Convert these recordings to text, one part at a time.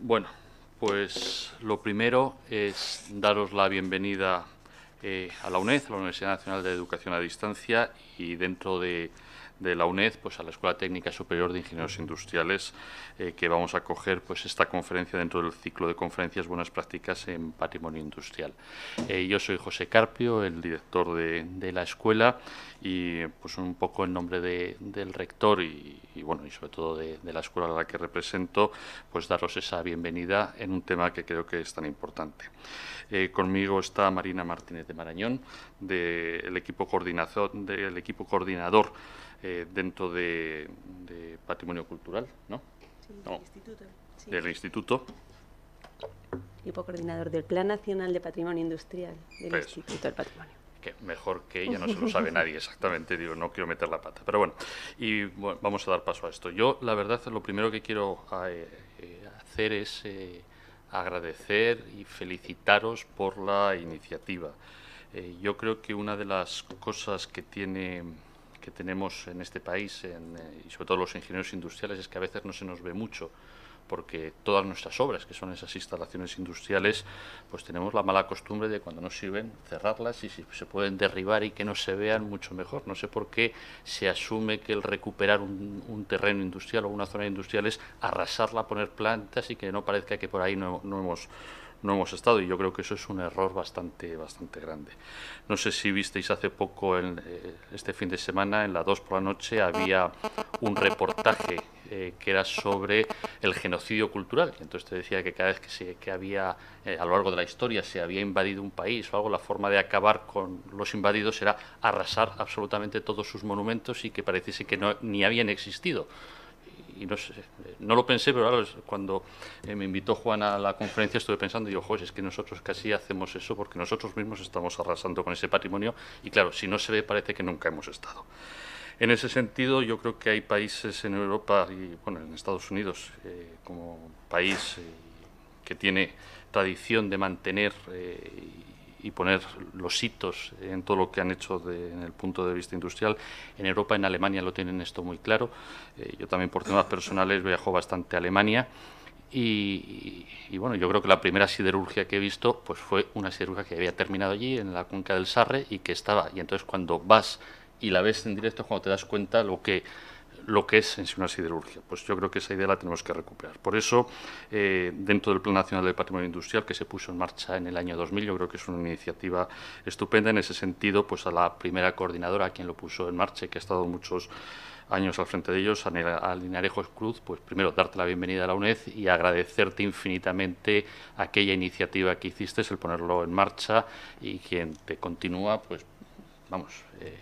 Bueno, pues lo primero es daros la bienvenida eh, a la UNED, a la Universidad Nacional de Educación a Distancia, y dentro de, de la UNED pues a la Escuela Técnica Superior de Ingenieros Industriales eh, que vamos a acoger pues esta conferencia dentro del ciclo de conferencias buenas prácticas en patrimonio industrial eh, yo soy José Carpio el director de, la escuela y pues un poco en nombre del rector y, bueno y sobre todo de, la escuela a la que represento pues daros esa bienvenida en un tema que creo que es tan importante eh, conmigo está Marina Martínez de Marañón equipo del equipo coordinador eh, dentro de, patrimonio cultural, ¿no? Sí, Del, instituto. del instituto. Y coordinador del Plan Nacional de Patrimonio Industrial del pues, Instituto del Patrimonio. Que mejor que ella no se lo sabe nadie exactamente, digo, no quiero meter la pata. Pero bueno, y vamos a dar paso a esto. Yo, la verdad, lo primero que quiero ah, eh, eh, hacer es agradecer y felicitaros por la iniciativa. yo creo que una de las cosas que tiene que tenemos en este país, eh, y sobre todo los ingenieros industriales, es que a veces no se nos ve mucho porque todas nuestras obras, que son esas instalaciones industriales, pues tenemos la mala costumbre de cuando no sirven cerrarlas y si se pueden derribar y que no se vean mucho mejor. No sé por qué se asume que el recuperar un, terreno industrial o una zona industrial es arrasarla, poner plantas y que no parezca que por ahí no hemos no hemos estado y yo creo que eso es un error bastante, bastante grande. No sé si visteis hace poco, en, eh, este fin de semana, en la 2 por la noche, había un reportaje eh, que era sobre el genocidio cultural. Entonces te decía que cada vez que, se, que había, eh, a lo largo de la historia, se había invadido un país o algo, la forma de acabar con los invadidos era arrasar absolutamente todos sus monumentos y que pareciese que no, ni habían existido y no, sé, no lo pensé, pero cuando eh, me invitó Juan a la conferencia estuve pensando, y digo, joder, es que nosotros casi hacemos eso porque nosotros mismos estamos arrasando con ese patrimonio y claro, si no se ve parece que nunca hemos estado. En ese sentido, yo creo que hay países en Europa y bueno, en Estados Unidos eh, como país eh, que tiene tradición de mantener y poner los hitos en todo lo que han hecho desde el punto de vista industrial. En Europa, en Alemania lo tienen esto muy claro. Eh, yo también por temas personales viajo bastante a Alemania. Y, bueno, yo creo que la primera siderurgia que he visto pues fue una siderurgia que había terminado allí, en la cuenca del Sarre, y que estaba. Y entonces cuando vas y la ves en directo cuando te das cuenta lo que lo que es en sí una siderurgia. Pues yo creo que esa idea la tenemos que recuperar. Por eso, eh, dentro del Plan Nacional del Patrimonio Industrial, que se puso en marcha en el año 2000, yo creo que es una iniciativa estupenda. En ese sentido, pues a la primera coordinadora, a quien lo puso en marcha, que ha estado muchos años al frente de ellos, a Linarejos Cruz, pues primero darte la bienvenida a la UNED y agradecerte infinitamente aquella iniciativa que hiciste, el ponerlo en marcha y quien te continúa, pues vamos, eh,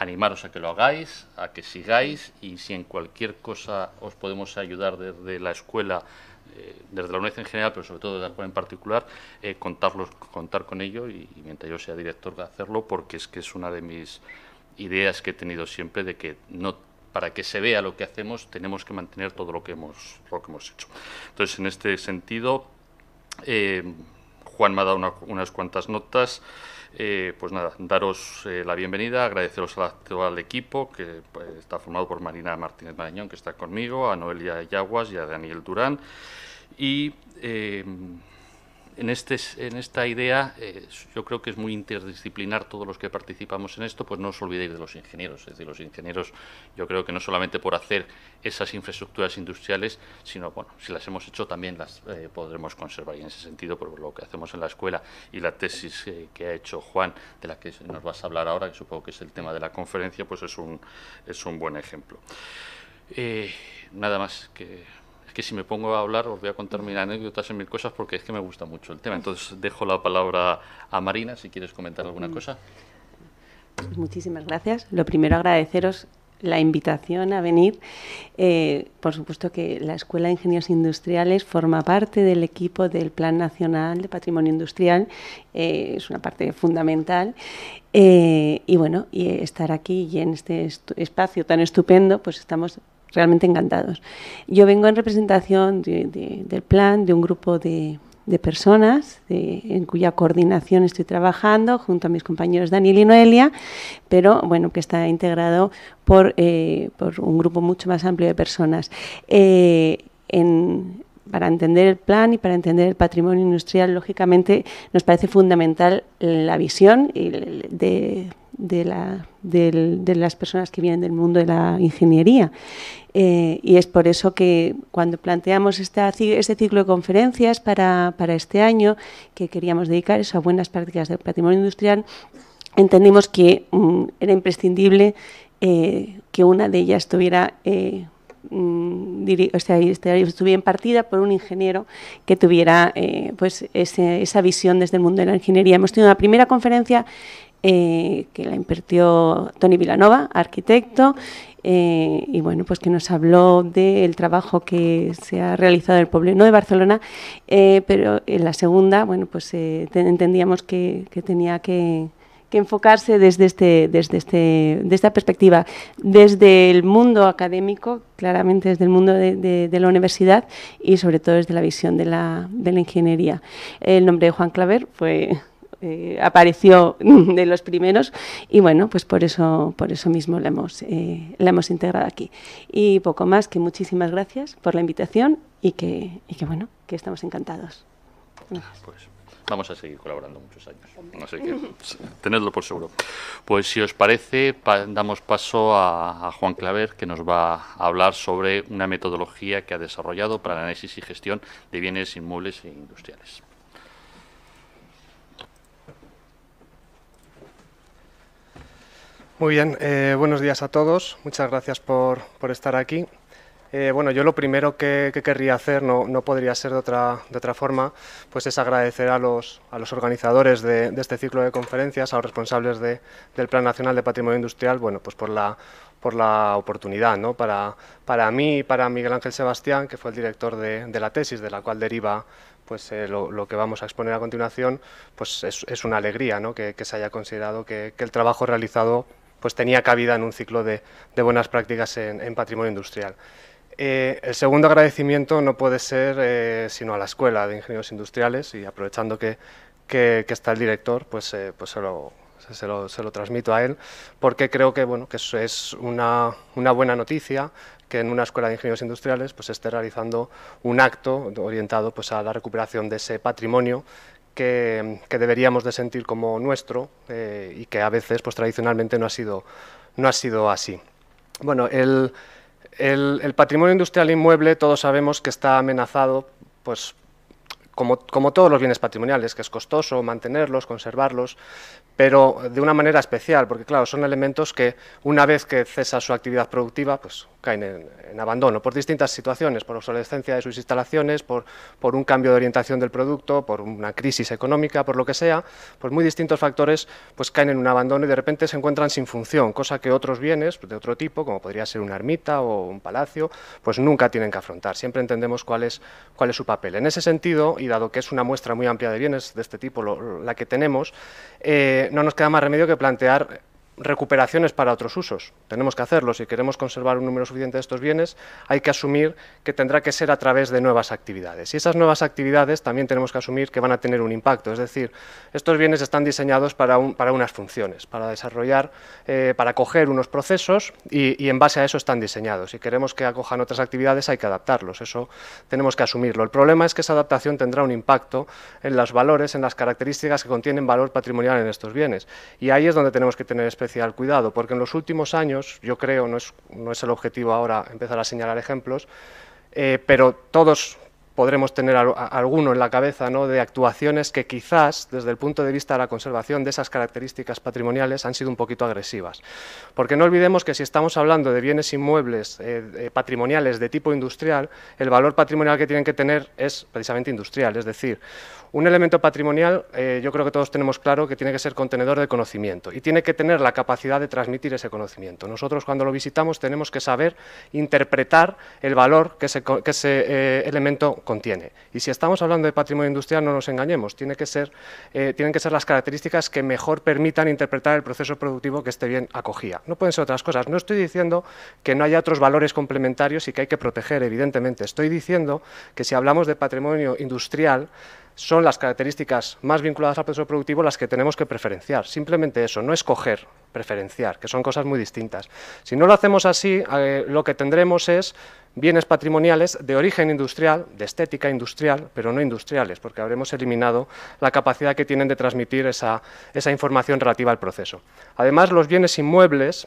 animaros a que lo hagáis, a que sigáis y si en cualquier cosa os podemos ayudar desde la escuela, eh, desde la UNED en general, pero sobre todo desde la escuela en particular, eh, contarlos, contar con ello y, mientras yo sea director de hacerlo, porque es que es una de mis ideas que he tenido siempre de que no para que se vea lo que hacemos tenemos que mantener todo lo que hemos, lo que hemos hecho. Entonces, en este sentido, eh, Juan me ha dado unas cuantas notas. Eh, pues nada, daros eh, la bienvenida, agradeceros al actual equipo que pues, está formado por Marina Martínez Marañón, que está conmigo, a Noelia Yaguas y a Daniel Durán. Y eh, este en, esta idea, eh, yo creo que es muy interdisciplinar todos los que participamos en esto, pues no os olvidéis de los ingenieros. Es decir, los ingenieros, yo creo que no solamente por hacer esas infraestructuras industriales, sino, bueno, si las hemos hecho también las eh, podremos conservar. Y en ese sentido, por lo que hacemos en la escuela y la tesis eh, que ha hecho Juan, de la que nos vas a hablar ahora, que supongo que es el tema de la conferencia, pues es un, es un buen ejemplo. nada más que es que si me pongo a hablar os voy a contar mil anécdotas y mil cosas porque es que me gusta mucho el tema. Entonces dejo la palabra a Marina si quieres comentar alguna mm. cosa. Pues muchísimas gracias. Lo primero agradeceros la invitación a venir. Eh, por supuesto que la Escuela de Ingenieros Industriales forma parte del equipo del Plan Nacional de Patrimonio Industrial, eh, es una parte fundamental. Eh, y bueno, y estar aquí y en este espacio tan estupendo, pues estamos realmente encantados. Yo vengo en representación del plan de un grupo de, personas en cuya coordinación estoy trabajando junto a mis compañeros Daniel y Noelia, pero bueno, que está integrado por, eh, un grupo mucho más amplio de personas. Eh, para entender el plan y para entender el patrimonio industrial, lógicamente, nos parece fundamental la visión de, de, las personas que vienen del mundo de la ingeniería. Eh, y es por eso que cuando planteamos este ciclo de conferencias para, este año, que queríamos dedicar eso a buenas prácticas del patrimonio industrial, entendimos que mm, era imprescindible eh, que una de ellas estuviera, eh, mm, por un ingeniero que tuviera eh, pues esa visión desde el mundo de la ingeniería. Hemos tenido una primera conferencia eh, que la impartió Tony Vilanova, arquitecto, eh, y bueno, pues que nos habló del trabajo que se ha realizado en el pueblo, no de Barcelona, eh, pero en la segunda, bueno, pues entendíamos que, tenía que, enfocarse desde, este, desde, este, esta perspectiva, desde el mundo académico, claramente desde el mundo de, la universidad y sobre todo desde la visión de la ingeniería. El nombre de Juan Claver fue eh, apareció de los primeros y bueno, pues por eso, por eso mismo la hemos, eh, la hemos integrado aquí. Y poco más, que muchísimas gracias por la invitación y que, y que bueno, que estamos encantados. Ah, pues vamos a seguir colaborando muchos años, así pues, tenedlo por seguro. Pues si os parece, damos paso a, a Juan Claver, que nos va a hablar sobre una metodología que ha desarrollado para el análisis y gestión de bienes inmuebles e industriales. Muy bien, eh, buenos días a todos. Muchas gracias por, estar aquí. Eh, bueno, yo lo primero que, querría hacer, no, no, podría ser de otra, de otra forma, pues es agradecer a los, a los organizadores de, este ciclo de conferencias, a los responsables de, del Plan Nacional de Patrimonio Industrial, bueno, pues por la, por la oportunidad, ¿no? Para, para mí y para Miguel Ángel Sebastián, que fue el director de, la tesis, de la cual deriva pues eh, lo, que vamos a exponer a continuación, pues es, una alegría, Que, se haya considerado que el trabajo realizado pues tenía cabida en un ciclo de, buenas prácticas en, patrimonio industrial. Eh, el segundo agradecimiento no puede ser eh, sino a la Escuela de Ingenieros Industriales y aprovechando que, está el director, pues, eh, pues se, lo, transmito a él, porque creo que, bueno, que es una, buena noticia que en una escuela de ingenieros industriales pues esté realizando un acto orientado pues a la recuperación de ese patrimonio que, deberíamos de sentir como nuestro eh, y que a veces, pues tradicionalmente, no ha sido, no ha sido así. Bueno, el, patrimonio industrial inmueble todos sabemos que está amenazado pues, como, como, todos los bienes patrimoniales, que es costoso mantenerlos, conservarlos, pero de una manera especial, porque claro, son elementos que una vez que cesa su actividad productiva, pues caen en, abandono por distintas situaciones, por obsolescencia de sus instalaciones, por, un cambio de orientación del producto, por una crisis económica, por lo que sea, pues muy distintos factores pues caen en un abandono y de repente se encuentran sin función, cosa que otros bienes pues, de otro tipo, como podría ser una ermita o un palacio, pues nunca tienen que afrontar. Siempre entendemos cuál es, cuál es su papel. En ese sentido, y dado que es una muestra muy amplia de bienes de este tipo la que tenemos, eh, no nos queda más remedio que plantear recuperaciones para otros usos. Tenemos que hacerlo. Si queremos conservar un número suficiente de estos bienes, hay que asumir que tendrá que ser a través de nuevas actividades. Y esas nuevas actividades también tenemos que asumir que van a tener un impacto. Es decir, estos bienes están diseñados para, para unas funciones, para desarrollar, eh, para coger unos procesos y, y en base a eso están diseñados. Si queremos que acojan otras actividades, hay que adaptarlos. Eso tenemos que asumirlo. El problema es que esa adaptación tendrá un impacto en los valores, en las características que contienen valor patrimonial en estos bienes. Y ahí es donde tenemos que tener especial cuidado, porque en los últimos años, yo creo, no es, no es el objetivo ahora empezar a señalar ejemplos, eh, pero todos podremos tener alguno en la cabeza ¿no? de actuaciones que quizás, desde el punto de vista de la conservación de esas características patrimoniales, han sido un poquito agresivas. Porque no olvidemos que si estamos hablando de bienes inmuebles eh, eh, patrimoniales de tipo industrial, el valor patrimonial que tienen que tener es precisamente industrial, es decir, un elemento patrimonial, eh, yo creo que todos tenemos claro que tiene que ser contenedor de conocimiento y tiene que tener la capacidad de transmitir ese conocimiento. Nosotros cuando lo visitamos tenemos que saber interpretar el valor que ese, que ese elemento contiene. Y si estamos hablando de patrimonio industrial, no nos engañemos, eh, tienen que ser las características que mejor permitan interpretar el proceso productivo que esté bien acogida. No pueden ser otras cosas. No estoy diciendo que no haya otros valores complementarios y que hay que proteger, evidentemente. Estoy diciendo que si hablamos de patrimonio industrial, son las características más vinculadas al proceso productivo las que tenemos que preferenciar. Simplemente eso, no escoger, preferenciar, que son cosas muy distintas. Si no lo hacemos así, eh, lo que tendremos es bienes patrimoniales de origen industrial, de estética industrial, pero no industriales, porque habremos eliminado la capacidad que tienen de transmitir esa, información relativa al proceso. Además, los bienes inmuebles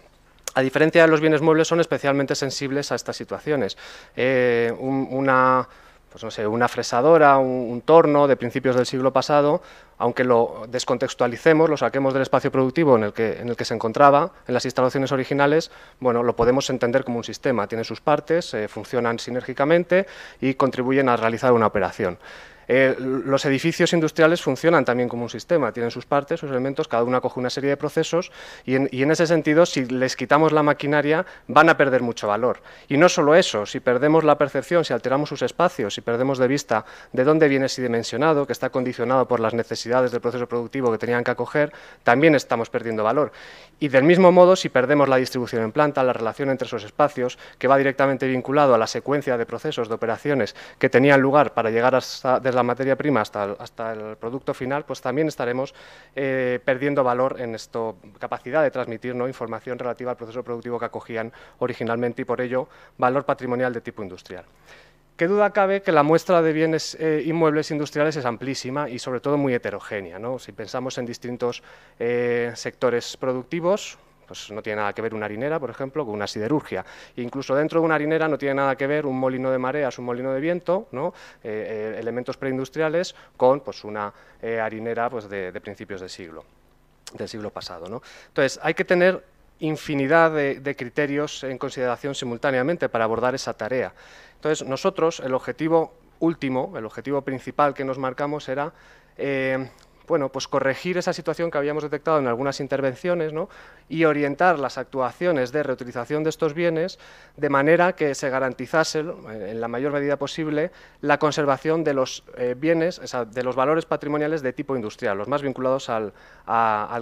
a diferencia de los bienes muebles, son especialmente sensibles a estas situaciones. Eh, una pues no sé, una fresadora, un, torno de principios del siglo pasado, aunque lo descontextualicemos, lo saquemos del espacio productivo en el, que, en el que se encontraba, en las instalaciones originales, bueno, lo podemos entender como un sistema, tiene sus partes, eh, funcionan sinérgicamente y contribuyen a realizar una operación. Eh, los edificios industriales funcionan también como un sistema, tienen sus partes, sus elementos, cada una coge una serie de procesos y en, ese sentido, si les quitamos la maquinaria, van a perder mucho valor. Y no solo eso, si perdemos la percepción, si alteramos sus espacios, si perdemos de vista de dónde viene ese dimensionado, que está condicionado por las necesidades del proceso productivo que tenían que acoger, también estamos perdiendo valor. Y del mismo modo, si perdemos la distribución en planta, la relación entre esos espacios, que va directamente vinculado a la secuencia de procesos, de operaciones que tenían lugar para llegar a la materia prima hasta el, hasta el producto final, pues también estaremos eh, perdiendo valor en esto, capacidad de transmitir ¿no? información relativa al proceso productivo que acogían originalmente y por ello valor patrimonial de tipo industrial. Qué duda cabe que la muestra de bienes eh, inmuebles industriales es amplísima y sobre todo muy heterogénea. Si pensamos en distintos eh, sectores productivos, pues no tiene nada que ver una harinera, por ejemplo, con una siderurgia. Incluso dentro de una harinera no tiene nada que ver un molino de mareas, un molino de viento, ¿no? Eh, eh, elementos preindustriales con pues, una eh, harinera pues, de, principios del siglo, del siglo pasado. ¿no? Entonces, hay que tener infinidad de, de, criterios en consideración simultáneamente para abordar esa tarea. Entonces, nosotros, el objetivo último, el objetivo principal que nos marcamos era bueno, pues corregir esa situación que habíamos detectado en algunas intervenciones y orientar las actuaciones de reutilización de estos bienes de manera que se garantizase en la mayor medida posible la conservación de los eh, bienes, de los valores patrimoniales de tipo industrial, los más vinculados al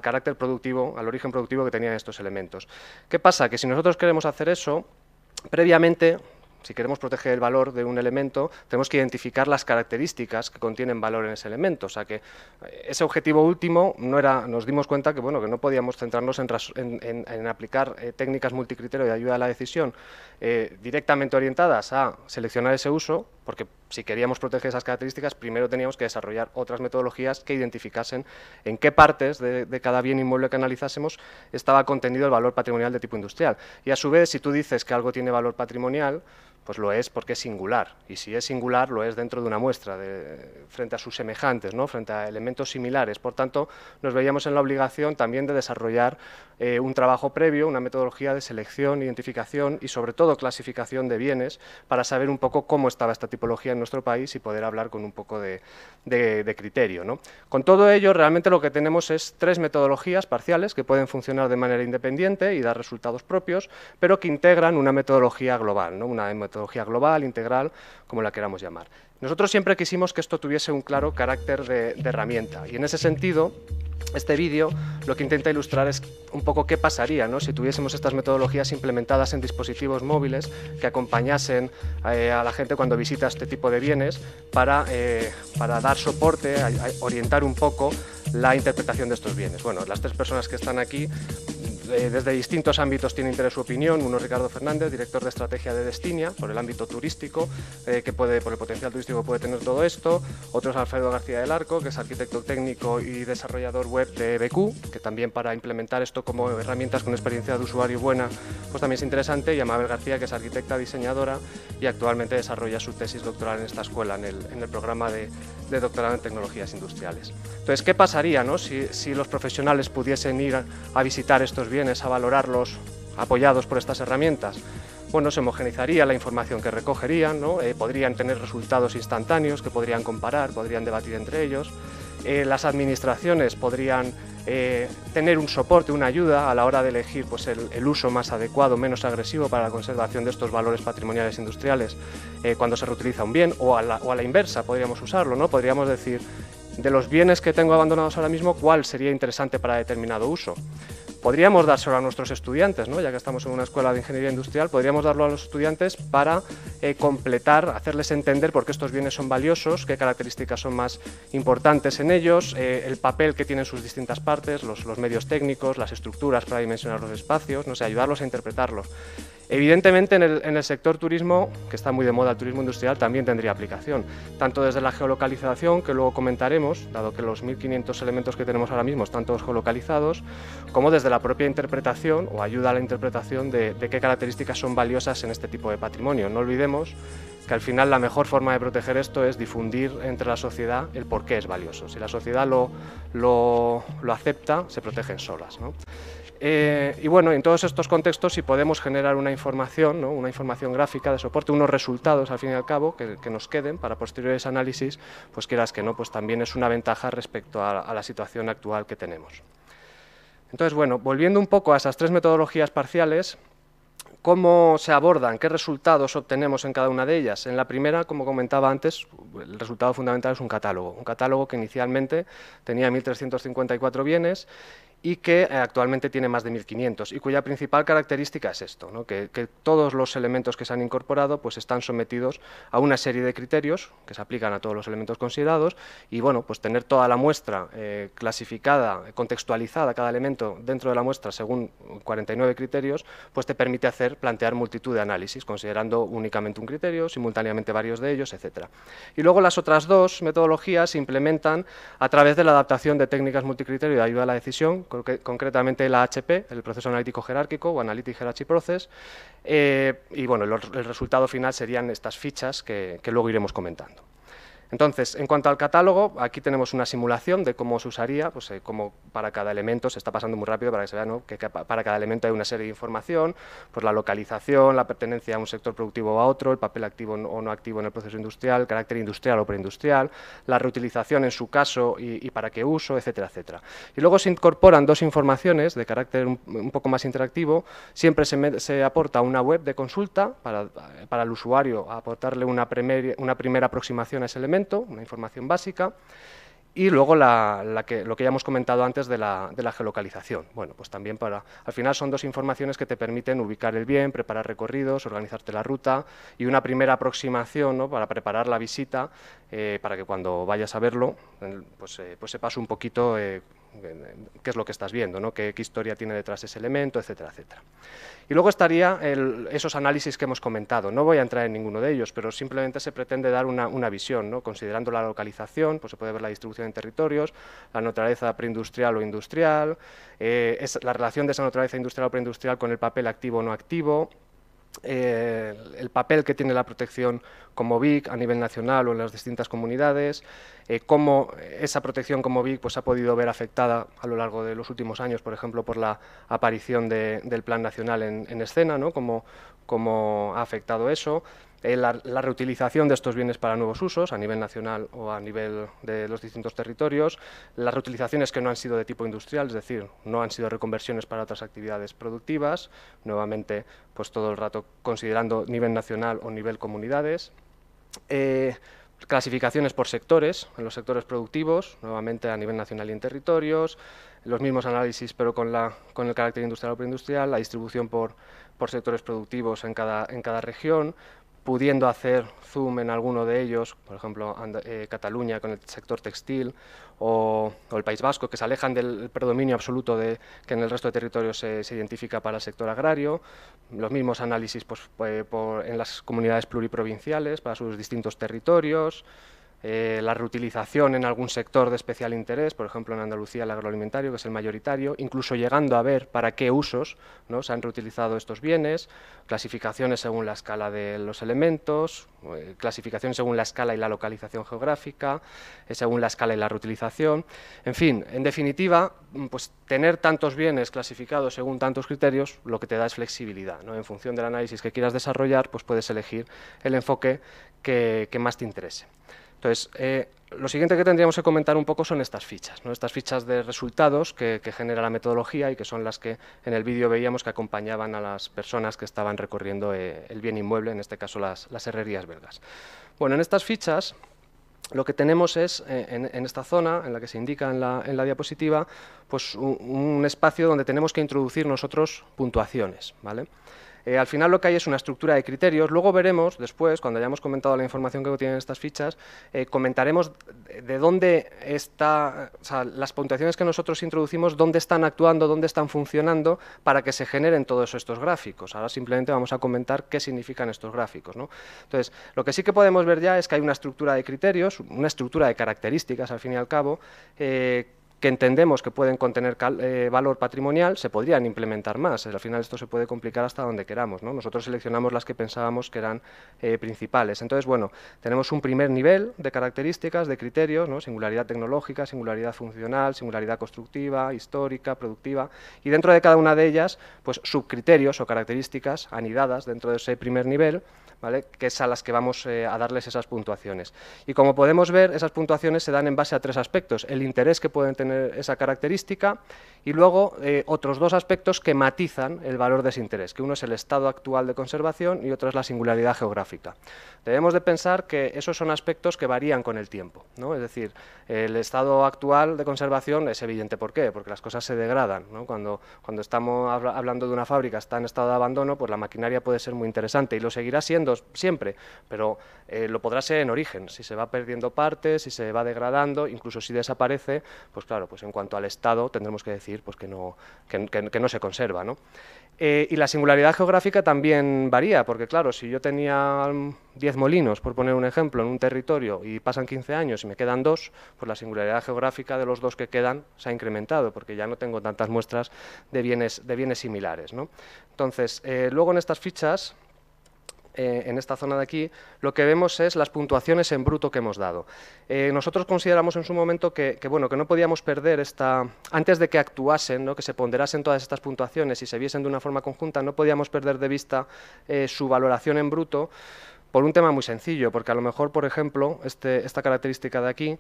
carácter productivo, al origen productivo que tenían estos elementos. ¿Qué pasa? Que si nosotros queremos hacer eso, previamente si queremos proteger el valor de un elemento, tenemos que identificar las características que contienen valor en ese elemento. O sea que eh, ese objetivo último no era, nos dimos cuenta que bueno, que no podíamos centrarnos en, aplicar eh, técnicas multicriterio de ayuda a la decisión eh, directamente orientadas a seleccionar ese uso, porque si queríamos proteger esas características, primero teníamos que desarrollar otras metodologías que identificasen en qué partes de cada bien inmueble que analizásemos estaba contenido el valor patrimonial de tipo industrial. Y a su vez, si tú dices que algo tiene valor patrimonial, pues lo es porque es singular. Y si es singular, lo es dentro de una muestra, frente a sus semejantes, ¿no? frente a elementos similares. Por tanto, nos veíamos en la obligación también de desarrollar eh, un trabajo previo, una metodología de selección, identificación y, sobre todo, clasificación de bienes para saber un poco cómo estaba esta tipología en nuestro país y poder hablar con un poco de, criterio. ¿no? Con todo ello, realmente lo que tenemos es tres metodologías parciales que pueden funcionar de manera independiente y dar resultados propios, pero que integran una metodología global, una metodología global, integral, como la queramos llamar. Nosotros siempre quisimos que esto tuviese un claro carácter de, herramienta y en ese sentido este vídeo lo que intenta ilustrar es un poco qué pasaría ¿no? si tuviésemos estas metodologías implementadas en dispositivos móviles que acompañasen eh, a la gente cuando visita este tipo de bienes para, eh, para dar soporte, orientar un poco la interpretación de estos bienes. Bueno, las tres personas que están aquí eh, desde distintos ámbitos tiene interés su opinión. Uno es Ricardo Fernández, director de estrategia de Destinia, por el ámbito turístico, eh, que puede, por el potencial turístico que puede tener todo esto. Otro es Alfredo García del Arco, que es arquitecto técnico y desarrollador web de BQ, que también para implementar esto como herramientas con experiencia de usuario buena, pues también es interesante. Y Amabel García, que es arquitecta, diseñadora y actualmente desarrolla su tesis doctoral en esta escuela, en el, en el programa de, de, doctorado en tecnologías industriales. Entonces, ¿qué pasaría ¿no? si, si los profesionales pudiesen ir a, visitar estos bienes? bienes a valorarlos apoyados por estas herramientas? Bueno, se homogenizaría la información que recogerían, eh, podrían tener resultados instantáneos que podrían comparar, podrían debatir entre ellos. Eh, las administraciones podrían eh, tener un soporte, una ayuda a la hora de elegir pues, el, uso más adecuado, menos agresivo para la conservación de estos valores patrimoniales industriales cuando se reutiliza un bien o a, la, inversa podríamos usarlo, ¿no? Podríamos decir de los bienes que tengo abandonados ahora mismo, cuál sería interesante para determinado uso podríamos dárselo a nuestros estudiantes, ¿no? ya que estamos en una escuela de ingeniería industrial, podríamos darlo a los estudiantes para eh, completar, hacerles entender por qué estos bienes son valiosos, qué características son más importantes en ellos, eh, el papel que tienen sus distintas partes, los, los medios técnicos, las estructuras para dimensionar los espacios, no sé, ayudarlos a interpretarlos. Evidentemente en el, sector turismo, que está muy de moda el turismo industrial, también tendría aplicación, tanto desde la geolocalización, que luego comentaremos, dado que los 1.500 elementos que tenemos ahora mismo están todos geolocalizados, como desde la propia interpretación o ayuda a la interpretación de, qué características son valiosas en este tipo de patrimonio. No olvidemos que al final la mejor forma de proteger esto es difundir entre la sociedad el por qué es valioso. Si la sociedad lo, lo, acepta, se protegen solas. Eh, y bueno, en todos estos contextos, si podemos generar una información, una información gráfica de soporte, unos resultados al fin y al cabo que, nos queden para posteriores análisis, pues quieras que no, pues también es una ventaja respecto a la situación actual que tenemos. Entonces, bueno, volviendo un poco a esas tres metodologías parciales, ¿cómo se abordan? ¿Qué resultados obtenemos en cada una de ellas? En la primera, como comentaba antes, el resultado fundamental es un catálogo, un catálogo que inicialmente tenía 1.354 bienes y que eh, actualmente tiene más de 1.500 y cuya principal característica es esto, que, todos los elementos que se han incorporado pues, están sometidos a una serie de criterios que se aplican a todos los elementos considerados y bueno, pues tener toda la muestra eh, clasificada, contextualizada, cada elemento dentro de la muestra según 49 criterios, pues te permite hacer, plantear multitud de análisis, considerando únicamente un criterio, simultáneamente varios de ellos, etcétera Y luego las otras dos metodologías se implementan a través de la adaptación de técnicas multicriterio de ayuda a la decisión, concretamente la HP, el proceso analítico jerárquico o Analytic Hierarchy Process, eh, y bueno, el, resultado final serían estas fichas que luego iremos comentando. Entonces, en cuanto al catálogo, aquí tenemos una simulación de cómo se usaría, pues eh, cómo para cada elemento, se está pasando muy rápido para que se vea, que, para cada elemento hay una serie de información, pues la localización, la pertenencia a un sector productivo o a otro, el papel activo o no activo en el proceso industrial, carácter industrial o preindustrial, la reutilización en su caso y, para qué uso, etcétera, etcétera. Y luego se incorporan dos informaciones de carácter un, poco más interactivo, siempre se, aporta una web de consulta para, eh, el usuario aportarle una, una primera aproximación a ese elemento, una información básica, y luego lo que ya hemos comentado antes de la, geolocalización. Bueno, pues también para... Al final son dos informaciones que te permiten ubicar el bien, preparar recorridos, organizarte la ruta y una primera aproximación para preparar la visita, eh, para que cuando vayas a verlo, pues, eh, pues sepas un poquito... Eh, qué es lo que estás viendo, ¿no? ¿Qué, historia tiene detrás ese elemento, etcétera, etcétera. Y luego estaría esos análisis que hemos comentado. No voy a entrar en ninguno de ellos, pero simplemente se pretende dar una, visión, ¿no? considerando la localización, pues se puede ver la distribución en territorios, la naturaleza preindustrial o industrial, eh, la relación de esa naturaleza industrial o preindustrial con el papel activo o no activo, eh, el papel que tiene la protección como BIC a nivel nacional o en las distintas comunidades, eh, cómo esa protección como BIC pues, ha podido ver afectada a lo largo de los últimos años, por ejemplo, por la aparición del Plan Nacional en, escena, ¿no? cómo, cómo ha afectado eso. Eh, la, reutilización de estos bienes para nuevos usos a nivel nacional o a nivel de los distintos territorios, las reutilizaciones que no han sido de tipo industrial, es decir, no han sido reconversiones para otras actividades productivas, nuevamente pues todo el rato considerando nivel nacional o nivel comunidades. Eh, clasificaciones por sectores, en los sectores productivos, nuevamente a nivel nacional y en territorios, los mismos análisis pero con, la, con el carácter industrial o preindustrial, la distribución por, por sectores productivos en cada, en cada región, pudiendo hacer zoom en alguno de ellos, por ejemplo, eh, Cataluña con el sector textil o, el País Vasco, que se alejan del predominio absoluto de, que en el resto de territorios se, identifica para el sector agrario, los mismos análisis pues, en las comunidades pluriprovinciales para sus distintos territorios, eh, la reutilización en algún sector de especial interés, por ejemplo en Andalucía el agroalimentario, que es el mayoritario, incluso llegando a ver para qué usos ¿no? se han reutilizado estos bienes, clasificaciones según la escala de los elementos, eh, clasificaciones según la escala y la localización geográfica, eh, según la escala y la reutilización. En fin, en definitiva, mm, pues tener tantos bienes clasificados según tantos criterios lo que te da es flexibilidad. ¿no? En función del análisis que quieras desarrollar, pues puedes elegir el enfoque que más te interese. Entonces, eh, lo siguiente que tendríamos que comentar un poco son estas fichas, ¿no? estas fichas de resultados que, genera la metodología y que son las que en el vídeo veíamos que acompañaban a las personas que estaban recorriendo eh, el bien inmueble, en este caso las, herrerías belgas. Bueno, en estas fichas lo que tenemos es, eh, en, esta zona, en la que se indica en la, diapositiva, pues un, un, espacio donde tenemos que introducir nosotros puntuaciones. ¿vale? Eh, al final lo que hay es una estructura de criterios. Luego veremos, después, cuando hayamos comentado la información que tienen estas fichas, eh, comentaremos de dónde está, o sea, las puntuaciones que nosotros introducimos, dónde están actuando, dónde están funcionando, para que se generen todos estos gráficos. Ahora simplemente vamos a comentar qué significan estos gráficos. Entonces, lo que sí que podemos ver ya es que hay una estructura de criterios, una estructura de características, al fin y al cabo, eh, que entendemos que pueden contener eh, valor patrimonial, se podrían implementar más. Al final esto se puede complicar hasta donde queramos. Nosotros seleccionamos las que pensábamos que eran eh, principales. Entonces, bueno, tenemos un primer nivel de características, de criterios, singularidad tecnológica, singularidad funcional, singularidad constructiva, histórica, productiva, y dentro de cada una de ellas, pues subcriterios o características anidadas dentro de ese primer nivel, ¿Vale? que es a las que vamos eh, a darles esas puntuaciones. Y como podemos ver, esas puntuaciones se dan en base a tres aspectos. El interés que pueden tener esa característica. Y luego eh, otros dos aspectos que matizan el valor de ese interés, que uno es el estado actual de conservación y otro es la singularidad geográfica. Debemos de pensar que esos son aspectos que varían con el tiempo, ¿no? es decir, el estado actual de conservación es evidente por qué, porque las cosas se degradan. Cuando, cuando estamos hablando de una fábrica está en estado de abandono, pues la maquinaria puede ser muy interesante y lo seguirá siendo siempre, pero eh, lo podrá ser en origen. Si se va perdiendo parte, si se va degradando, incluso si desaparece, pues claro, pues en cuanto al estado tendremos que decir pues que no, no se conserva. Eh, y la singularidad geográfica también varía, porque claro, si yo tenía 10 molinos, por poner un ejemplo, en un territorio y pasan 15 años y me quedan dos, pues la singularidad geográfica de los dos que quedan se ha incrementado, porque ya no tengo tantas muestras de bienes, de bienes similares. Entonces, eh, luego en estas fichas eh, en esta zona de aquí, lo que vemos es las puntuaciones en bruto que hemos dado. Eh, nosotros consideramos en su momento que, bueno, que no podíamos perder esta, antes de que actuasen, ¿no? que se ponderasen todas estas puntuaciones y se viesen de una forma conjunta, no podíamos perder de vista eh, su valoración en bruto, por un tema muy sencillo, porque a lo mejor, por ejemplo, este, esta característica de aquí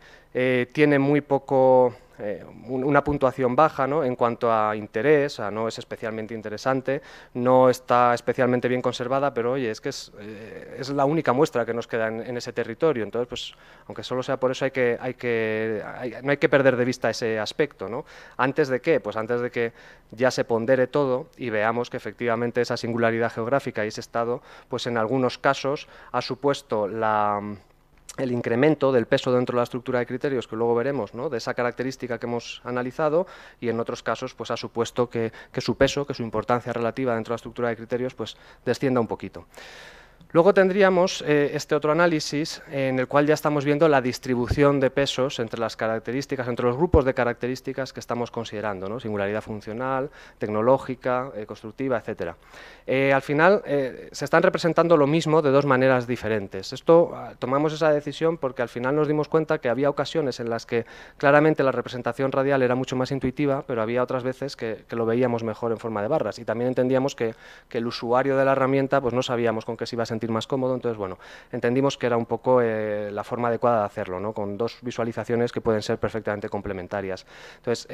tiene muy poco eh, una puntuación baja ¿no? en cuanto a interés, no es especialmente interesante, no está especialmente bien conservada, pero oye, es que es, eh, la única muestra que nos queda en, ese territorio. Entonces, pues, aunque solo sea por eso, hay que, hay que, no hay que perder de vista ese aspecto. ¿no? ¿Antes de qué? Pues antes de que ya se pondere todo y veamos que efectivamente esa singularidad geográfica y ese estado, pues en algunos casos ha supuesto la el incremento del peso dentro de la estructura de criterios que luego veremos, ¿no? de esa característica que hemos analizado y en otros casos pues ha supuesto que, su peso, que su importancia relativa dentro de la estructura de criterios pues descienda un poquito. Luego tendríamos eh, este otro análisis en el cual ya estamos viendo la distribución de pesos entre las características, entre los grupos de características que estamos considerando, singularidad funcional, tecnológica, eh, constructiva, etc. Eh, al final se están representando lo mismo de dos maneras diferentes. Esto ah, tomamos esa decisión porque al final nos dimos cuenta que había ocasiones en las que claramente la representación radial era mucho más intuitiva, pero había otras veces que, lo veíamos mejor en forma de barras y también entendíamos que, el usuario de la herramienta pues no sabíamos con qué se iba a sentir más cómodo. Entonces, bueno, entendimos que era un poco eh, la forma adecuada de hacerlo, ¿no? con dos visualizaciones que pueden ser perfectamente complementarias. Entonces,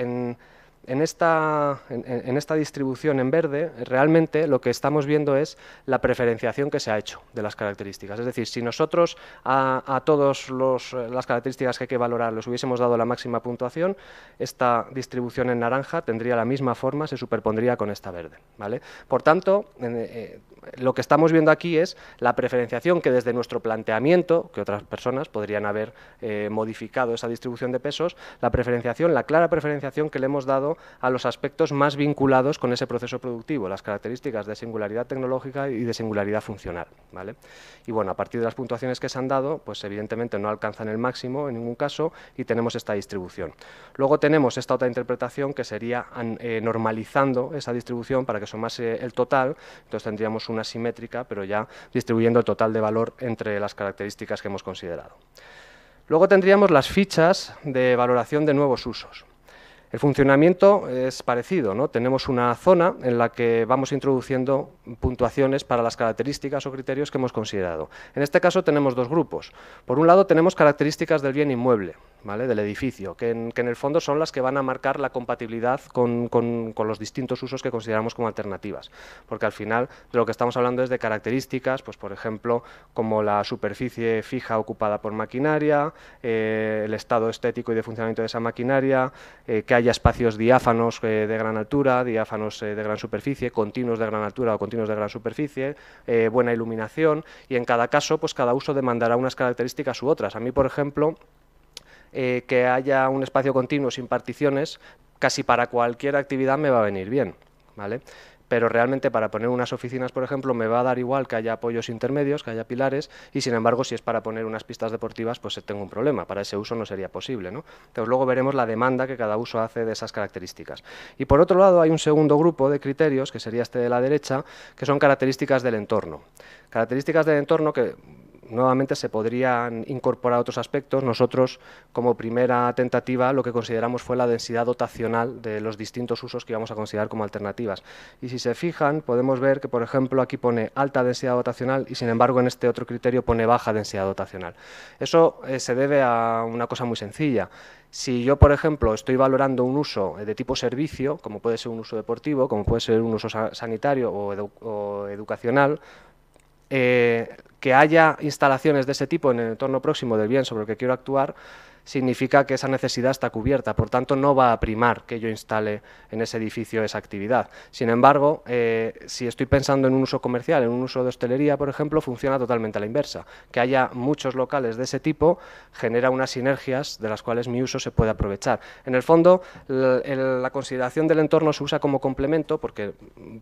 en, esta, en, esta distribución en verde, realmente lo que estamos viendo es la preferenciación que se ha hecho de las características. Es decir, si nosotros a, todas eh, las características que hay que valorar les hubiésemos dado la máxima puntuación, esta distribución en naranja tendría la misma forma, se superpondría con esta verde. ¿vale? Por tanto, eh, lo que estamos viendo aquí es la preferenciación que desde nuestro planteamiento, que otras personas podrían haber eh, modificado esa distribución de pesos, la preferenciación, la clara preferenciación que le hemos dado a los aspectos más vinculados con ese proceso productivo, las características de singularidad tecnológica y de singularidad funcional. ¿vale? Y bueno, a partir de las puntuaciones que se han dado, pues evidentemente no alcanzan el máximo en ningún caso y tenemos esta distribución. Luego tenemos esta otra interpretación que sería eh, normalizando esa distribución para que sumase el total, entonces tendríamos un asimétrica simétrica, pero ya distribuyendo el total de valor entre las características que hemos considerado. Luego tendríamos las fichas de valoración de nuevos usos. El funcionamiento es parecido, ¿no? Tenemos una zona en la que vamos introduciendo puntuaciones para las características o criterios que hemos considerado. En este caso tenemos dos grupos. Por un lado tenemos características del bien inmueble, ¿vale? del edificio, que en, el fondo son las que van a marcar la compatibilidad con, los distintos usos que consideramos como alternativas. Porque al final de lo que estamos hablando es de características, pues por ejemplo, como la superficie fija ocupada por maquinaria, eh, el estado estético y de funcionamiento de esa maquinaria, eh, haya espacios diáfanos eh, de gran altura, diáfanos eh, de gran superficie, continuos de gran altura o continuos de gran superficie, eh, buena iluminación y en cada caso pues cada uso demandará unas características u otras. A mí, por ejemplo, que haya un espacio continuo sin particiones, casi para cualquier actividad me va a venir bien. ¿vale? pero realmente para poner unas oficinas, por ejemplo, me va a dar igual que haya apoyos intermedios, que haya pilares, y sin embargo, si es para poner unas pistas deportivas, pues eh, tengo un problema, para ese uso no sería posible. ¿no? Entonces luego veremos la demanda que cada uso hace de esas características. Y por otro lado, hay un segundo grupo de criterios, que sería este de la derecha, que son características del entorno. Características del entorno que nuevamente se podrían incorporar otros aspectos. Nosotros, como primera tentativa, lo que consideramos fue la densidad dotacional de los distintos usos que íbamos a considerar como alternativas. Y si se fijan, podemos ver que, por ejemplo, aquí pone alta densidad dotacional y, sin embargo, en este otro criterio pone baja densidad dotacional. Eso eh, se debe a una cosa muy sencilla. Si yo, por ejemplo, estoy valorando un uso eh, de tipo servicio, como puede ser un uso deportivo, como puede ser un uso sanitario o educacional, eh, que haya instalaciones de ese tipo en el entorno próximo del bien sobre el que quiero actuar significa que esa necesidad está cubierta. Por tanto, no va a primar que yo instale en ese edificio esa actividad. Sin embargo, eh, si estoy pensando en un uso comercial, en un uso de hostelería, por ejemplo, funciona totalmente a la inversa. Que haya muchos locales de ese tipo genera unas sinergias de las cuales mi uso se puede aprovechar. En el fondo, la, consideración del entorno se usa como complemento porque,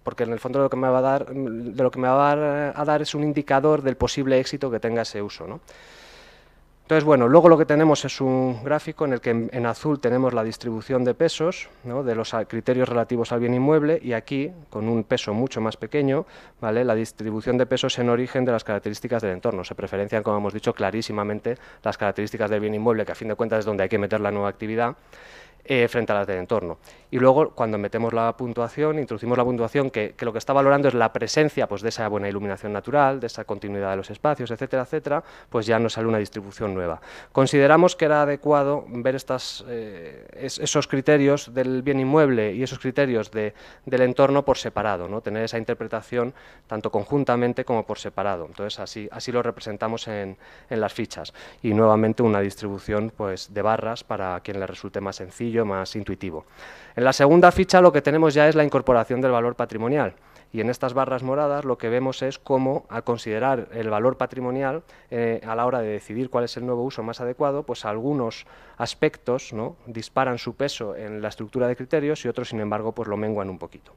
porque en el fondo lo que me va a dar, de lo que me va a dar, es un indicador del posible éxito que tenga ese uso. ¿no? Entonces, bueno, luego lo que tenemos es un gráfico en el que en, azul tenemos la distribución de pesos, ¿no? de los criterios relativos al bien inmueble, y aquí, con un peso mucho más pequeño, ¿vale? la distribución de pesos en origen de las características del entorno. Se preferencian, como hemos dicho, clarísimamente las características del bien inmueble, que a fin de cuentas es donde hay que meter la nueva actividad, eh, frente a las del entorno. Y luego, cuando metemos la puntuación, introducimos la puntuación que, lo que está valorando es la presencia pues, de esa buena iluminación natural, de esa continuidad de los espacios, etcétera, etcétera, pues ya nos sale una distribución nueva. Consideramos que era adecuado ver estas, eh, esos criterios del bien inmueble y esos criterios del entorno por separado, ¿no? tener esa interpretación tanto conjuntamente como por separado. Entonces, así, así lo representamos en, en las fichas. Y nuevamente una distribución pues, de barras para quien le resulte más sencillo más intuitivo. En la segunda ficha lo que tenemos ya es la incorporación del valor patrimonial. Y en estas barras moradas lo que vemos es cómo, al considerar el valor patrimonial, eh, a la hora de decidir cuál es el nuevo uso más adecuado, pues algunos aspectos ¿no? disparan su peso en la estructura de criterios y otros, sin embargo, pues lo menguan un poquito.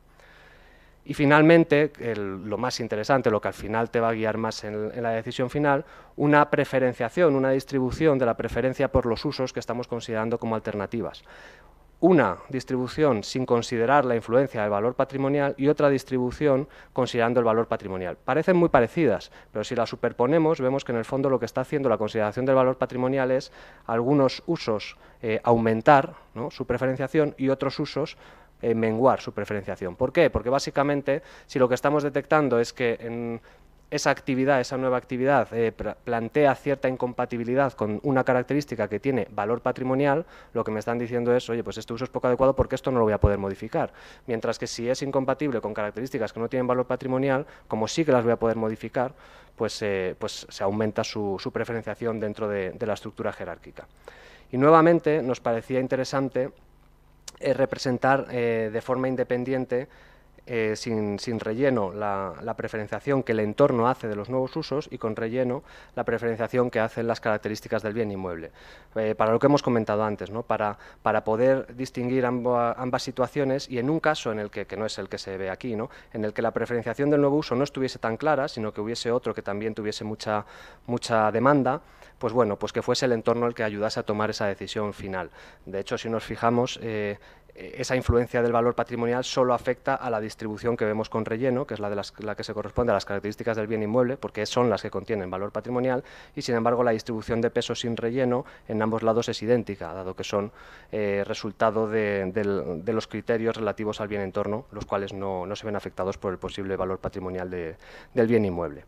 Y finalmente, lo más interesante, lo que al final te va a guiar más en, la decisión final, una preferenciación, una distribución de la preferencia por los usos que estamos considerando como alternativas. Una distribución sin considerar la influencia del valor patrimonial y otra distribución considerando el valor patrimonial. Parecen muy parecidas, pero si las superponemos vemos que en el fondo lo que está haciendo la consideración del valor patrimonial es algunos usos eh, aumentar su preferenciación y otros usos eh, menguar su preferenciación. ¿Por qué? Porque básicamente si lo que estamos detectando es que esa actividad, esa nueva actividad, eh, plantea cierta incompatibilidad con una característica que tiene valor patrimonial, lo que me están diciendo es, oye, pues este uso es poco adecuado porque esto no lo voy a poder modificar. Mientras que si es incompatible con características que no tienen valor patrimonial, como sí que las voy a poder modificar, pues, eh, pues se aumenta su, preferenciación dentro de la estructura jerárquica. Y nuevamente nos parecía interesante eh, representar eh, de forma independiente, eh, sin, sin, relleno, la, preferenciación que el entorno hace de los nuevos usos y con relleno la preferenciación que hacen las características del bien inmueble. para lo que hemos comentado antes, ¿no? para, para poder distinguir ambas situaciones y en un caso en el que, que no es el que se ve aquí, ¿no? en el que la preferenciación del nuevo uso no estuviese tan clara, sino que hubiese otro que también tuviese mucha, mucha demanda, pues bueno, pues que fuese el entorno el que ayudase a tomar esa decisión final. De hecho, si nos fijamos, eh, esa influencia del valor patrimonial solo afecta a la distribución que vemos con relleno, que es la, de la que se corresponde a las características del bien inmueble, porque son las que contienen valor patrimonial, y sin embargo la distribución de peso sin relleno en ambos lados es idéntica, dado que son eh, resultado de, los criterios relativos al bien entorno, los cuales no, se ven afectados por el posible valor patrimonial del bien inmueble.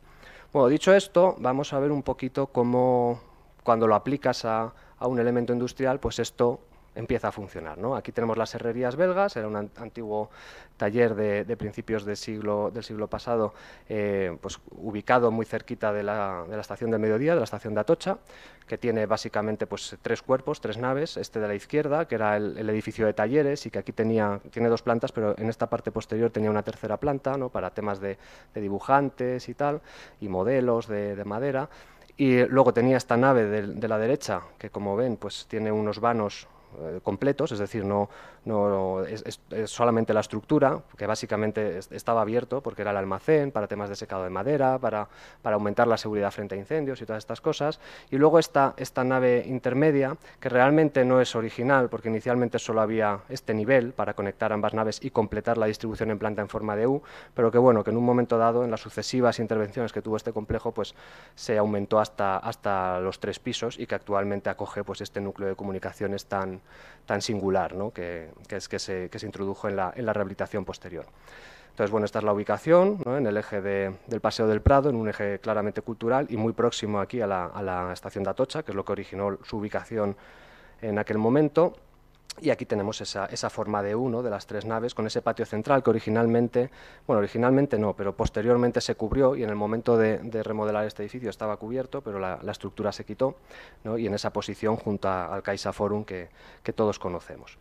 Bueno, dicho esto, vamos a ver un poquito cómo cuando lo aplicas a, a un elemento industrial, pues esto empieza a funcionar. Aquí tenemos las herrerías belgas, era un antiguo taller de, principios del siglo, del siglo pasado, eh, pues, ubicado muy cerquita de la, estación del mediodía, de la estación de Atocha, que tiene básicamente pues, tres cuerpos, tres naves, este de la izquierda, que era el, edificio de talleres y que aquí tenía, tiene dos plantas, pero en esta parte posterior tenía una tercera planta ¿no? para temas de, dibujantes y tal, y modelos de, madera. Y luego tenía esta nave de, de la derecha, que como ven, pues tiene unos vanos eh, completos, es decir, no, no, es, solamente la estructura, que básicamente estaba abierto porque era el almacén para temas de secado de madera, para, aumentar la seguridad frente a incendios y todas estas cosas. Y luego está esta nave intermedia, que realmente no es original porque inicialmente solo había este nivel para conectar ambas naves y completar la distribución en planta en forma de U, pero que bueno, que en un momento dado, en las sucesivas intervenciones que tuvo este complejo, pues se aumentó hasta, hasta los tres pisos y que actualmente acoge pues este núcleo de comunicaciones tan, tan singular, ¿no? que, que, es, que, se, que se introdujo en la, en la rehabilitación posterior. Entonces, bueno, esta es la ubicación, ¿no? en el eje de, del Paseo del Prado, en un eje claramente cultural y muy próximo aquí a la, a la, estación de Atocha, que es lo que originó su ubicación en aquel momento. Y aquí tenemos esa, esa forma de uno de las tres naves con ese patio central que originalmente, bueno, originalmente no, pero posteriormente se cubrió y en el momento de, remodelar este edificio estaba cubierto, pero la, la estructura se quitó ¿no? y en esa posición junto al Caixa Forum que, que todos conocemos.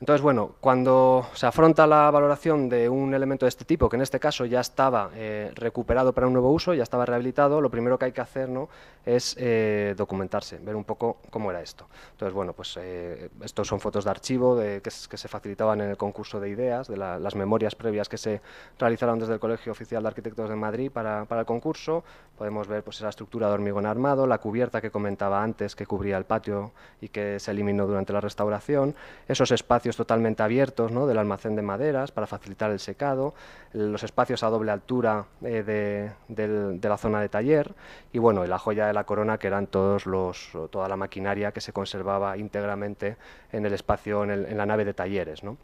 Entonces, bueno, cuando se afronta la valoración de un elemento de este tipo, que en este caso ya estaba eh, recuperado para un nuevo uso, ya estaba rehabilitado, lo primero que hay que hacer ¿no? es eh, documentarse, ver un poco cómo era esto. Entonces, bueno, pues eh, estos son fotos de archivo de, que, se facilitaban en el concurso de ideas, de las memorias previas que se realizaron desde el Colegio Oficial de Arquitectos de Madrid para, para el concurso. Podemos ver pues, esa estructura de hormigón armado, la cubierta que comentaba antes que cubría el patio y que se eliminó durante la restauración, esos espacios totalmente abiertos ¿no? del almacén de maderas para facilitar el secado, los espacios a doble altura eh, de, la zona de taller y bueno, la joya de la corona que eran todos los, toda la maquinaria que se conservaba íntegramente en el espacio, en la nave de talleres. ¿no?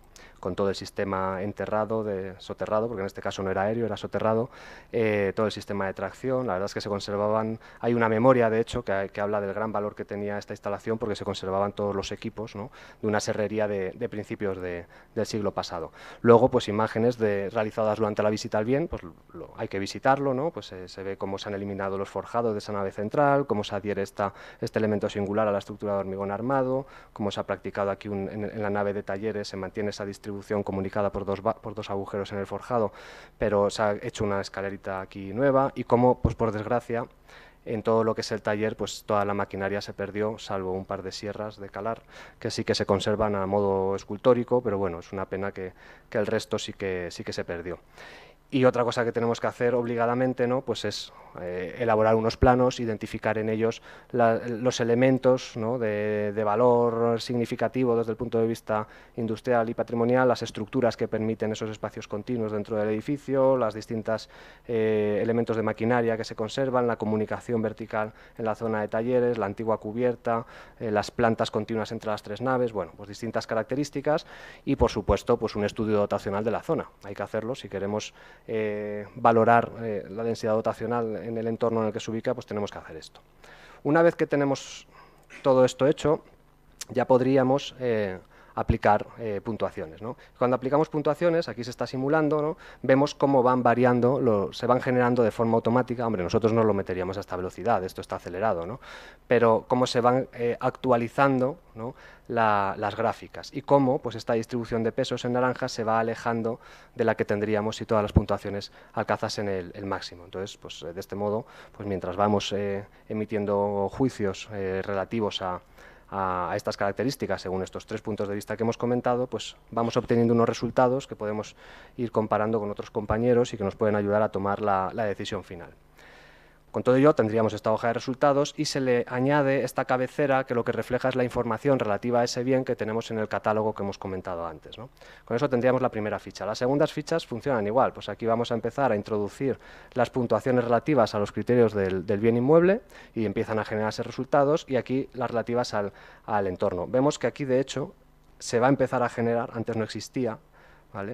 con todo el sistema enterrado, de, soterrado, porque en este caso no era aéreo, era soterrado, eh, todo el sistema de tracción, la verdad es que se conservaban, hay una memoria de hecho que, que, habla del gran valor que tenía esta instalación porque se conservaban todos los equipos de una serrería de, principios del siglo pasado. Luego, pues imágenes de, realizadas durante la visita al bien, pues hay que visitarlo, ¿no? pues eh, se ve cómo se han eliminado los forjados de esa nave central, cómo se adhiere este elemento singular a la estructura de hormigón armado, cómo se ha practicado aquí en la nave de talleres, se mantiene esa distribución comunicada por dos, por dos agujeros en el forjado, pero se ha hecho una escalerita aquí nueva y como, pues por desgracia, en todo lo que es el taller, pues toda la maquinaria se perdió, salvo un par de sierras de calar, que sí que se conservan a modo escultórico, pero bueno, es una pena que, que el resto sí que, sí que se perdió. Y otra cosa que tenemos que hacer obligadamente ¿no? pues es eh, elaborar unos planos, identificar en ellos los elementos de, valor significativo desde el punto de vista industrial y patrimonial, las estructuras que permiten esos espacios continuos dentro del edificio, las distintos eh, elementos de maquinaria que se conservan, la comunicación vertical en la zona de talleres, la antigua cubierta, eh, las plantas continuas entre las tres naves, bueno, pues distintas características y por supuesto pues un estudio dotacional de la zona. Hay que hacerlo si queremos eh, valorar eh, la densidad dotacional en el entorno en el que se ubica, pues tenemos que hacer esto. Una vez que tenemos todo esto hecho, ya podríamos eh, aplicar eh, puntuaciones. Cuando aplicamos puntuaciones, aquí se está simulando, ¿no? vemos cómo van variando, se van generando de forma automática, hombre, nosotros no lo meteríamos a esta velocidad, esto está acelerado, pero cómo se van eh, actualizando las gráficas y cómo pues, esta distribución de pesos en naranja se va alejando de la que tendríamos si todas las puntuaciones alcanzasen el, el máximo. Entonces, pues, de este modo, pues, mientras vamos eh, emitiendo juicios relativos a, a, estas características, según estos tres puntos de vista que hemos comentado, pues vamos obteniendo unos resultados que podemos ir comparando con otros compañeros y que nos pueden ayudar a tomar la decisión final. Con todo ello, tendríamos esta hoja de resultados y se le añade esta cabecera que lo que refleja es la información relativa a ese bien que tenemos en el catálogo que hemos comentado antes. Con eso tendríamos la primera ficha. Las segundas fichas funcionan igual, pues aquí vamos a empezar a introducir las puntuaciones relativas a los criterios del, bien inmueble y empiezan a generarse resultados y aquí las relativas al, entorno. Vemos que aquí, de hecho, se va a empezar a generar, antes no existía,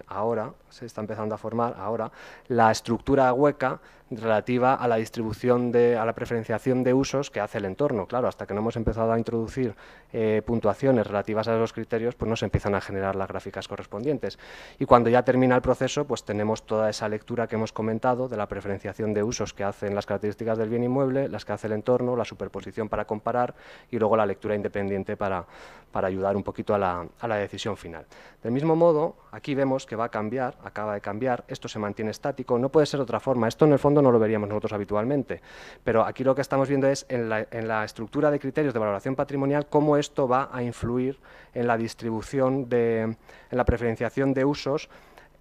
Ahora se está empezando a formar, ahora, la estructura hueca relativa a la distribución, de, a la preferenciación de usos que hace el entorno. Claro, hasta que no hemos empezado a introducir eh, puntuaciones relativas a esos criterios, pues no se empiezan a generar las gráficas correspondientes. Y cuando ya termina el proceso, pues tenemos toda esa lectura que hemos comentado de la preferenciación de usos que hacen las características del bien inmueble, las que hace el entorno, la superposición para comparar y luego la lectura independiente para, para ayudar un poquito a la, a la decisión final. Del mismo modo, aquí vemos que va a cambiar, acaba de cambiar, esto se mantiene estático, no puede ser otra forma, esto en el fondo no lo veríamos nosotros habitualmente. Pero aquí lo que estamos viendo es en la, estructura de criterios de valoración patrimonial cómo esto va a influir en la distribución, de, en la preferenciación de usos,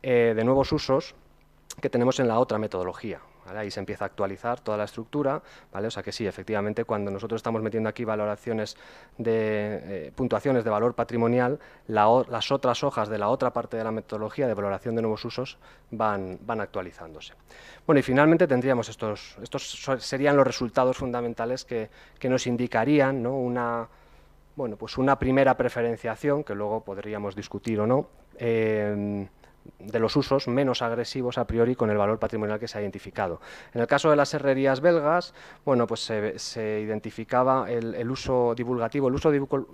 eh, de nuevos usos que tenemos en la otra metodología. Ahí se empieza a actualizar toda la estructura, ¿vale? O sea que sí, efectivamente, cuando nosotros estamos metiendo aquí valoraciones de eh, puntuaciones de valor patrimonial, las otras hojas de la otra parte de la metodología de valoración de nuevos usos van, van actualizándose. Bueno, y finalmente tendríamos estos, estos serían los resultados fundamentales que, nos indicarían una, bueno, pues una primera preferenciación, que luego podríamos discutir o no, eh, de los usos menos agresivos a priori con el valor patrimonial que se ha identificado. En el caso de las herrerías belgas, bueno, pues se, identificaba el, uso divulgativo, el uso,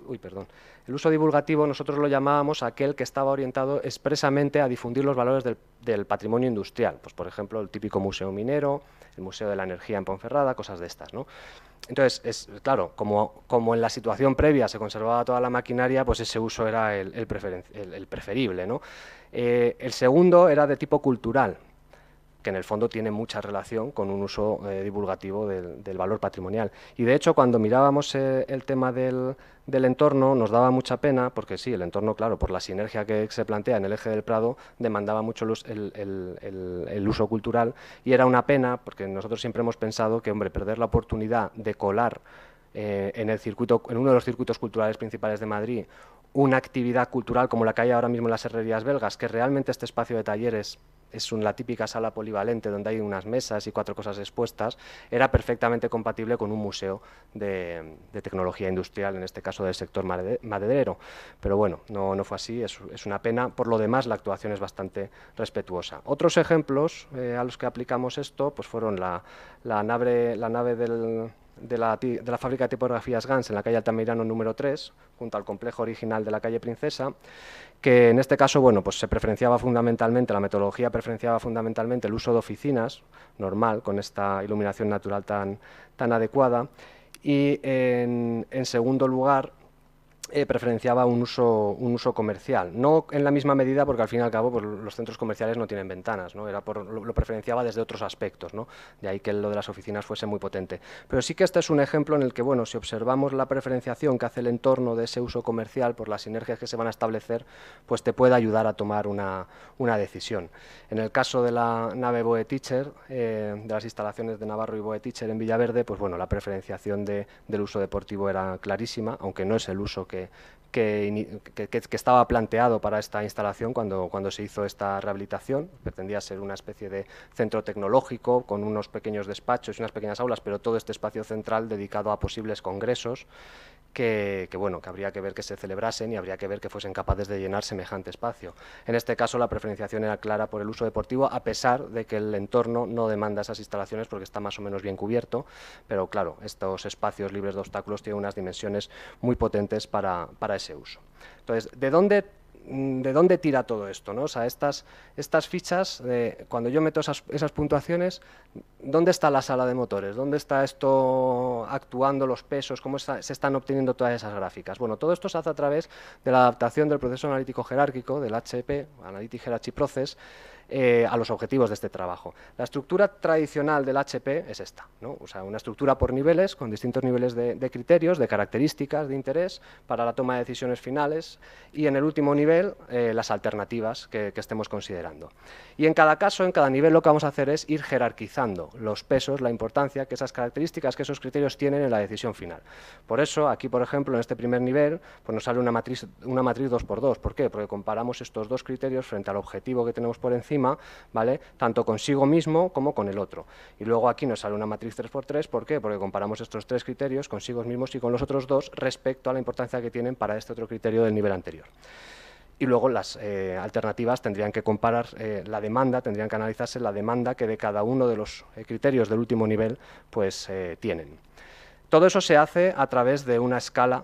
uy, perdón. el uso divulgativo nosotros lo llamábamos aquel que estaba orientado expresamente a difundir los valores del, patrimonio industrial, pues por ejemplo el típico museo minero, el museo de la energía en Ponferrada, cosas de estas, ¿no? Entonces, es, claro, como, como, en la situación previa se conservaba toda la maquinaria, pues ese uso era el, el preferible, ¿no? Eh, el segundo era de tipo cultural, que en el fondo tiene mucha relación con un uso eh, divulgativo del, valor patrimonial. Y de hecho, cuando mirábamos eh, el tema del, entorno, nos daba mucha pena, porque sí, el entorno, claro, por la sinergia que se plantea en el eje del Prado, demandaba mucho el, uso cultural, y era una pena, porque nosotros siempre hemos pensado que, hombre, perder la oportunidad de colar en, el circuito, en uno de los circuitos culturales principales de Madrid una actividad cultural como la que hay ahora mismo en las herrerías belgas, que realmente este espacio de talleres es la típica sala polivalente donde hay unas mesas y cuatro cosas expuestas, era perfectamente compatible con un museo de, tecnología industrial, en este caso del sector maderero. Pero bueno, no, no fue así, es, una pena. Por lo demás, la actuación es bastante respetuosa. Otros ejemplos eh, a los que aplicamos esto pues fueron nave, la nave del de la, fábrica de tipografías Gans en la calle Altamirano número 3, junto al complejo original de la calle Princesa, que en este caso bueno, pues se preferenciaba fundamentalmente, la metodología preferenciaba fundamentalmente el uso de oficinas, normal, con esta iluminación natural tan, adecuada, y en segundo lugar eh, preferenciaba un uso, un uso comercial. No en la misma medida, porque al fin y al cabo pues, los centros comerciales no tienen ventanas, ¿no? Era por, lo, preferenciaba desde otros aspectos, ¿no? de ahí que lo de las oficinas fuese muy potente. Pero sí que este es un ejemplo en el que, bueno, si observamos la preferenciación que hace el entorno de ese uso comercial por las sinergias que se van a establecer, pues te puede ayudar a tomar una, una decisión. En el caso de la nave Boeticher, eh, de las instalaciones de Navarro y Boeticher en Villaverde, pues bueno, la preferenciación de, del uso deportivo era clarísima, aunque no es el uso que que que, estaba planteado para esta instalación cuando, cuando se hizo esta rehabilitación. Pretendía ser una especie de centro tecnológico con unos pequeños despachos y unas pequeñas aulas, pero todo este espacio central dedicado a posibles congresos que, bueno, que habría que ver que se celebrasen y habría que ver que fuesen capaces de llenar semejante espacio. En este caso la preferenciación era clara por el uso deportivo, a pesar de que el entorno no demanda esas instalaciones porque está más o menos bien cubierto, pero claro, estos espacios libres de obstáculos tienen unas dimensiones muy potentes para, para ese uso. Entonces, ¿de dónde mm, de dónde tira todo esto, ¿no? O sea, estas, estas fichas, cuando yo meto esas, puntuaciones, ¿dónde está la sala de motores? ¿Dónde está esto actuando, los pesos? ¿Cómo se están obteniendo todas esas gráficas? Bueno, todo esto se hace a través de la adaptación del proceso analítico jerárquico, del HP, Analytic Hierarchy Process, eh, a los objetivos de este trabajo. La estructura tradicional del HP es esta, ¿no? o sea, una estructura por niveles, con distintos niveles de, criterios, de características, de interés, para la toma de decisiones finales, y en el último nivel, eh, las alternativas que, estemos considerando. Y en cada caso, en cada nivel, lo que vamos a hacer es ir jerarquizando los pesos, la importancia que esas características, que esos criterios tienen en la decisión final. Por eso, aquí, por ejemplo, en este primer nivel, pues nos sale una matriz, una matriz 2x2. ¿Por qué? Porque comparamos estos dos criterios frente al objetivo que tenemos por encima ¿vale? Tanto consigo mismo como con el otro. Y luego aquí nos sale una matriz 3x3, ¿por qué? Porque comparamos estos tres criterios consigo mismos y con los otros dos respecto a la importancia que tienen para este otro criterio del nivel anterior y luego las eh, alternativas tendrían que comparar eh, la demanda, tendrían que analizarse la demanda que de cada uno de los eh, criterios del último nivel pues tienen. Todo eso se hace a través de una escala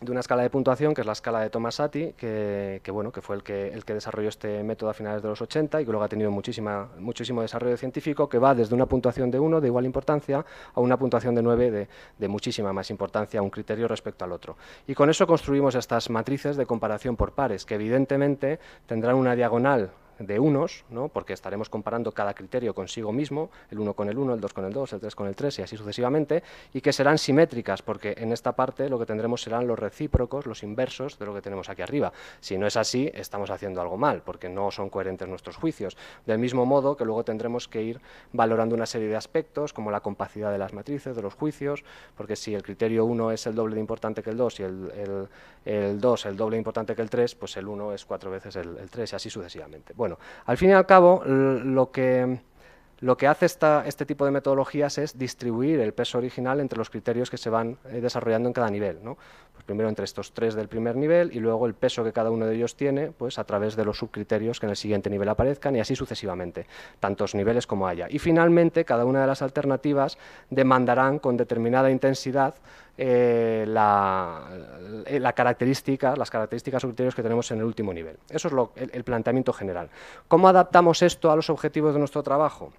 de una escala de puntuación, que es la escala de Tomasati, que, que, bueno, que fue el que, el que desarrolló este método a finales de los 80 y que luego ha tenido muchísima, muchísimo desarrollo científico, que va desde una puntuación de 1 de igual importancia a una puntuación de 9 de, de, muchísima más importancia, un criterio respecto al otro. Y con eso construimos estas matrices de comparación por pares, que evidentemente tendrán una diagonal de unos, ¿no? porque estaremos comparando cada criterio consigo mismo, el 1 con el 1, el 2 con el 2, el 3 con el 3 y así sucesivamente, y que serán simétricas, porque en esta parte lo que tendremos serán los recíprocos, los inversos de lo que tenemos aquí arriba. Si no es así, estamos haciendo algo mal, porque no son coherentes nuestros juicios. Del mismo modo que luego tendremos que ir valorando una serie de aspectos, como la compacidad de las matrices, de los juicios, porque si el criterio 1 es el doble de importante que el 2 y el, el, el 2 el doble de importante que el 3, pues el 1 es cuatro veces el, el 3 y así sucesivamente. Bueno, al fin y al cabo, lo que, lo que hace este tipo de metodologías es distribuir el peso original entre los criterios que se van eh, desarrollando en cada nivel. Pues primero entre estos tres del primer nivel y luego el peso que cada uno de ellos tiene pues a través de los subcriterios que en el siguiente nivel aparezcan y así sucesivamente, tantos niveles como haya. Y finalmente, cada una de las alternativas demandarán con determinada intensidad eh, la, eh, las características o criterios que tenemos en el último nivel. Eso es el planteamiento general. ¿Cómo adaptamos esto a los objetivos de nuestro trabajo?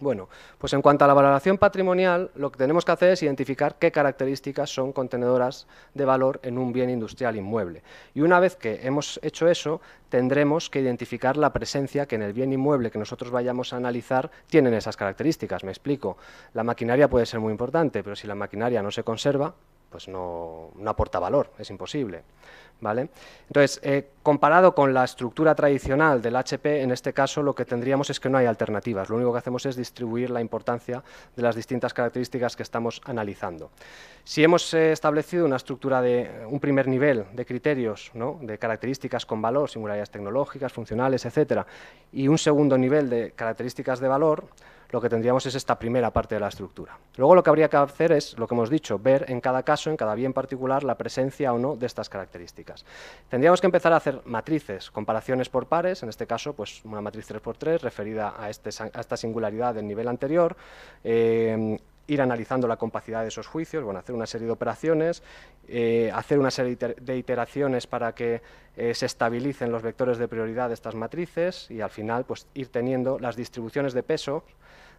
Bueno, pues en cuanto a la valoración patrimonial, lo que tenemos que hacer es identificar qué características son contenedoras de valor en un bien industrial inmueble. Y una vez que hemos hecho eso, tendremos que identificar la presencia que en el bien inmueble que nosotros vayamos a analizar tienen esas características. Me explico, la maquinaria puede ser muy importante, pero si la maquinaria no se conserva, pues no, aporta valor, es imposible. ¿vale? Entonces, eh, comparado con la estructura tradicional del HP, en este caso lo que tendríamos es que no hay alternativas. Lo único que hacemos es distribuir la importancia de las distintas características que estamos analizando. Si hemos eh, establecido una estructura de un primer nivel de criterios, de características con valor, singularidades tecnológicas, funcionales, etcétera, y un segundo nivel de características de valor, lo que tendríamos es esta primera parte de la estructura. Luego lo que habría que hacer es, lo que hemos dicho, ver en cada caso, en cada bien particular, la presencia o no de estas características. Tendríamos que empezar a hacer matrices, comparaciones por pares, en este caso pues una matriz 3x3 referida a, este, esta singularidad del nivel anterior, eh, ir analizando la compacidad de esos juicios, bueno, hacer una serie de operaciones, eh, hacer una serie de iteraciones para que eh, se estabilicen los vectores de prioridad de estas matrices y al final pues, ir teniendo las distribuciones de peso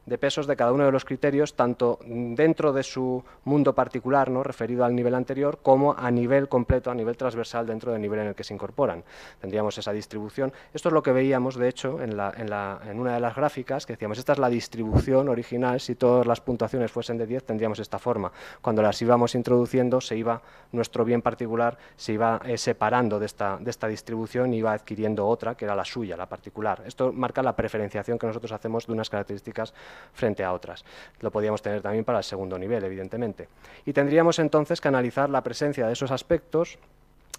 de pesos de cada uno de los criterios, tanto dentro de su mundo particular, ¿no? referido al nivel anterior, como a nivel completo, a nivel transversal dentro del nivel en el que se incorporan. Tendríamos esa distribución. Esto es lo que veíamos, de hecho, en, la, en, la, en una de las gráficas, que decíamos, esta es la distribución original, si todas las puntuaciones fuesen de 10, tendríamos esta forma. Cuando las íbamos introduciendo, se iba nuestro bien particular se iba eh, separando de esta, de esta distribución y iba adquiriendo otra, que era la suya, la particular. Esto marca la preferenciación que nosotros hacemos de unas características frente a otras. Lo podríamos tener también para el segundo nivel, evidentemente. Y tendríamos entonces que analizar la presencia de esos aspectos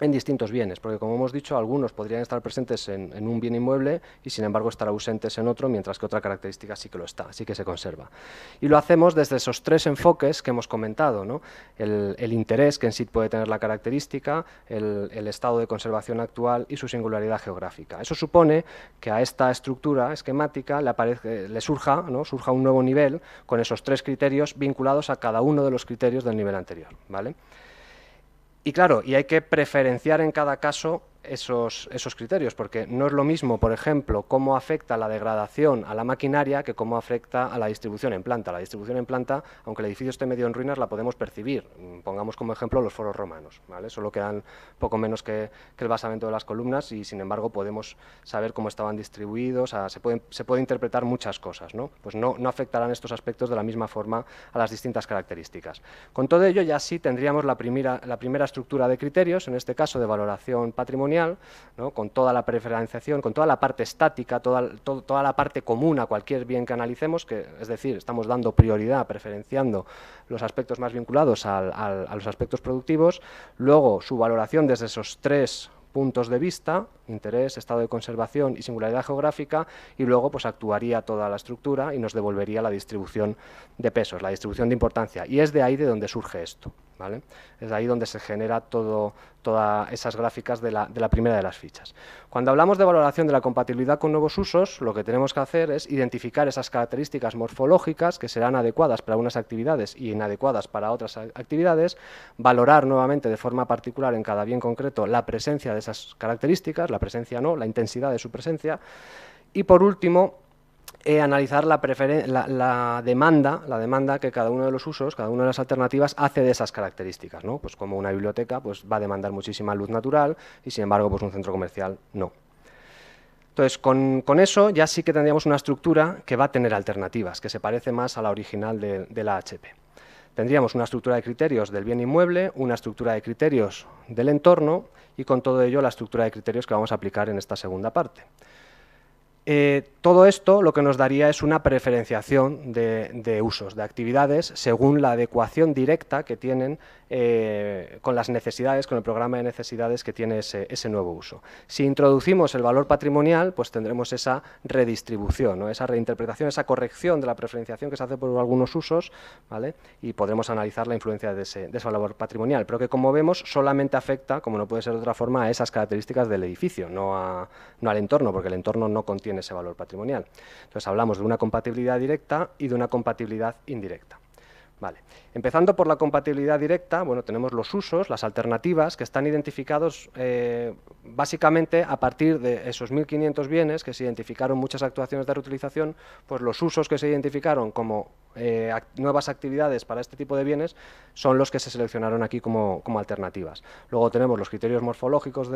en distintos bienes, porque como hemos dicho, algunos podrían estar presentes en, un bien inmueble y sin embargo estar ausentes en otro, mientras que otra característica sí que lo está, sí que se conserva. Y lo hacemos desde esos tres enfoques que hemos comentado, el, interés que en sí puede tener la característica, el, estado de conservación actual y su singularidad geográfica. Eso supone que a esta estructura esquemática le, le surja, ¿no? surja un nuevo nivel con esos tres criterios vinculados a cada uno de los criterios del nivel anterior. ¿vale? Y claro, y hay que preferenciar en cada caso esos, esos criterios, porque no es lo mismo, por ejemplo, cómo afecta la degradación a la maquinaria que cómo afecta a la distribución en planta. La distribución en planta, aunque el edificio esté medio en ruinas, la podemos percibir. Mm, pongamos como ejemplo los foros romanos, ¿vale? Solo quedan poco menos que, el basamento de las columnas y, sin embargo, podemos saber cómo estaban distribuidos, se, pueden, se puede interpretar muchas cosas, ¿no? Pues no, no afectarán estos aspectos de la misma forma a las distintas características. Con todo ello, ya sí tendríamos la primera, la primera estructura de criterios, en este caso de valoración patrimonial, con toda la preferenciación, con toda la parte estática, toda, la parte común a cualquier bien que analicemos, que, es decir, estamos dando prioridad, preferenciando los aspectos más vinculados a los aspectos productivos, luego su valoración desde esos tres puntos de vista, interés, estado de conservación y singularidad geográfica, y luego pues actuaría toda la estructura y nos devolvería la distribución de pesos, la distribución de importancia. Y es de ahí de donde surge esto. Es ahí donde se genera todas esas gráficas de la, primera de las fichas. Cuando hablamos de valoración de la compatibilidad con nuevos usos, lo que tenemos que hacer es identificar esas características morfológicas que serán adecuadas para unas actividades y inadecuadas para otras actividades, valorar nuevamente de forma particular en cada bien concreto la presencia de esas características, la presencia no, la intensidad de su presencia, y por último, eh, analizar la, demanda, la demanda que cada uno de los usos, cada una de las alternativas hace de esas características, ¿no? Pues como una biblioteca pues va a demandar muchísima luz natural y sin embargo pues un centro comercial no. Entonces, con, eso ya sí que tendríamos una estructura que va a tener alternativas, que se parece más a la original de, de la HP. Tendríamos una estructura de criterios del bien inmueble, una estructura de criterios del entorno y con todo ello la estructura de criterios que vamos a aplicar en esta segunda parte. Eh, todo esto lo que nos daría es una preferenciación de, usos, de actividades, según la adecuación directa que tienen eh, con las necesidades, con el programa de necesidades que tiene ese, nuevo uso. Si introducimos el valor patrimonial, pues tendremos esa redistribución, esa reinterpretación, esa corrección de la preferenciación que se hace por algunos usos, ¿vale? y podremos analizar la influencia de ese, de ese valor patrimonial, pero que como vemos solamente afecta, como no puede ser de otra forma, a esas características del edificio, no a, no al entorno, porque el entorno no contiene ese valor patrimonial. Entonces hablamos de una compatibilidad directa y de una compatibilidad indirecta. Empezando por la compatibilidad directa, bueno, tenemos los usos, las alternativas que están identificados eh, básicamente a partir de esos 1.500 bienes que se identificaron muchas actuaciones de reutilización, pues los usos que se identificaron como eh, nuevas actividades para este tipo de bienes son los que se seleccionaron aquí como, alternativas. Luego tenemos los criterios morfológicos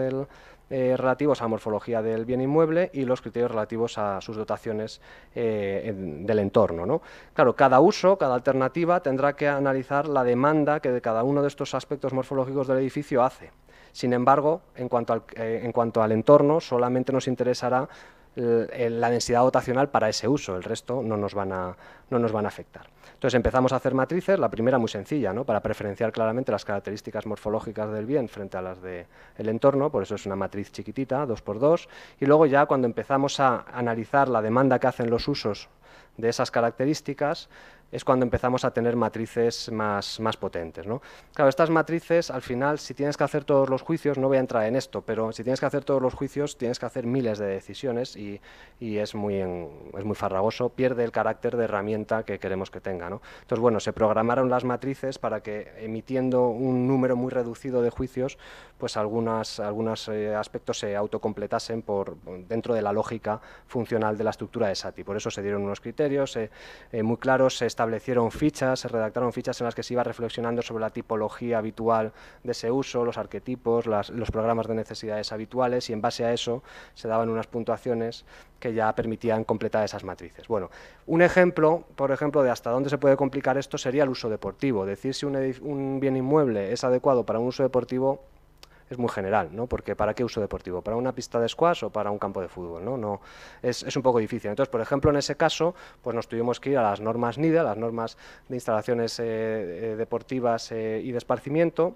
eh, relativos a la morfología del bien inmueble y los criterios relativos a sus dotaciones del entorno. Claro, cada uso, cada alternativa tendrá que analizar la demanda que de cada uno de estos aspectos morfológicos del edificio hace. Sin embargo, en cuanto al, eh, en cuanto al entorno, solamente nos interesará eh, la densidad dotacional para ese uso, el resto no nos, van a, no nos van a afectar. Entonces empezamos a hacer matrices, la primera muy sencilla, ¿no? para preferenciar claramente las características morfológicas del bien frente a las del el entorno, por eso es una matriz chiquitita, 2x2, y luego ya cuando empezamos a analizar la demanda que hacen los usos de esas características, es cuando empezamos a tener matrices más, más potentes. ¿no? Claro, estas matrices, al final, si tienes que hacer todos los juicios, no voy a entrar en esto, pero si tienes que hacer todos los juicios, tienes que hacer miles de decisiones y, y es, muy es muy farragoso, pierde el carácter de herramienta que queremos que tenga. ¿no? Entonces, bueno, se programaron las matrices para que emitiendo un número muy reducido de juicios, pues algunas, algunos eh, aspectos se autocompletasen por, dentro de la lógica funcional de la estructura de SATI. Por eso se dieron unos criterios eh, muy claros, se establecieron fichas, se redactaron fichas en las que se iba reflexionando sobre la tipología habitual de ese uso, los arquetipos, los programas de necesidades habituales y en base a eso se daban unas puntuaciones que ya permitían completar esas matrices. Bueno, un ejemplo, por ejemplo, de hasta dónde se puede complicar esto sería el uso deportivo. Decir si un bien inmueble es adecuado para un uso deportivo es muy general, ¿no? Porque ¿para qué uso deportivo? ¿Para una pista de squash o para un campo de fútbol? No, no es, un poco difícil. Entonces, por ejemplo, en ese caso, pues nos tuvimos que ir a las normas NIDA, las normas de instalaciones eh, eh, deportivas eh, y de esparcimiento.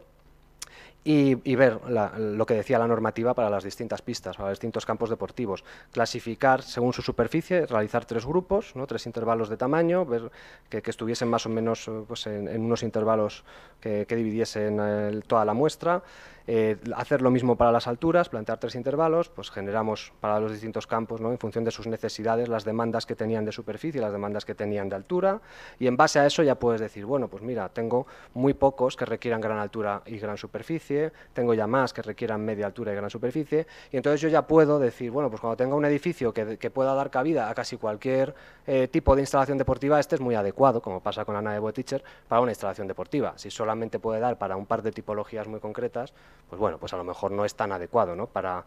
Y, ver lo que decía la normativa para las distintas pistas, para los distintos campos deportivos. Clasificar según su superficie, realizar tres grupos, ¿no? tres intervalos de tamaño, ver que, estuviesen más o menos pues, en, unos intervalos que, dividiesen toda la muestra. Eh, hacer lo mismo para las alturas, plantear tres intervalos, pues generamos para los distintos campos, ¿no? en función de sus necesidades, las demandas que tenían de superficie, las demandas que tenían de altura, y en base a eso ya puedes decir, bueno, pues mira, tengo muy pocos que requieran gran altura y gran superficie, tengo ya más que requieran media altura y gran superficie, y entonces yo ya puedo decir, bueno, pues cuando tenga un edificio que, pueda dar cabida a casi cualquier eh, tipo de instalación deportiva, este es muy adecuado, como pasa con la nave teacher, para una instalación deportiva. Si solamente puede dar para un par de tipologías muy concretas, pues bueno, pues a lo mejor no es tan adecuado ¿no? para,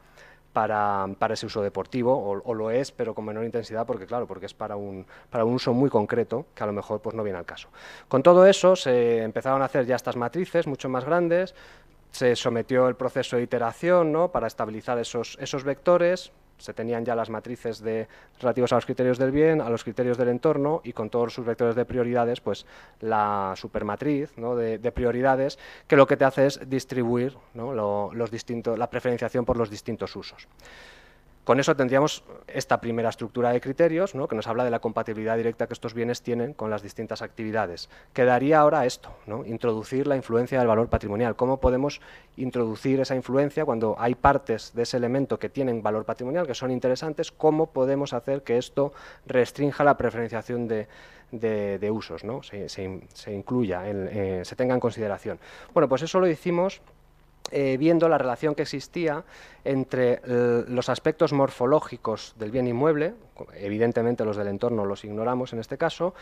ese uso deportivo, o, lo es, pero con menor intensidad, porque claro, porque es para un, uso muy concreto, que a lo mejor pues, no viene al caso. Con todo eso se empezaron a hacer ya estas matrices mucho más grandes, se sometió el proceso de iteración ¿no? para estabilizar esos, esos vectores, se tenían ya las matrices de, relativas a los criterios del bien, a los criterios del entorno y con todos sus vectores de prioridades, pues la supermatriz de, prioridades, que lo que te hace es distribuir los distintos, la preferenciación por los distintos usos. Con eso tendríamos esta primera estructura de criterios que nos habla de la compatibilidad directa que estos bienes tienen con las distintas actividades. Quedaría ahora esto, ¿no? introducir la influencia del valor patrimonial. ¿Cómo podemos introducir esa influencia cuando hay partes de ese elemento que tienen valor patrimonial, que son interesantes? ¿Cómo podemos hacer que esto restrinja la preferenciación de, usos, se, incluya, eh, se tenga en consideración? Bueno, pues eso lo hicimos eh, viendo la relación que existía entre eh, los aspectos morfológicos del bien inmueble, evidentemente los del entorno los ignoramos en este caso,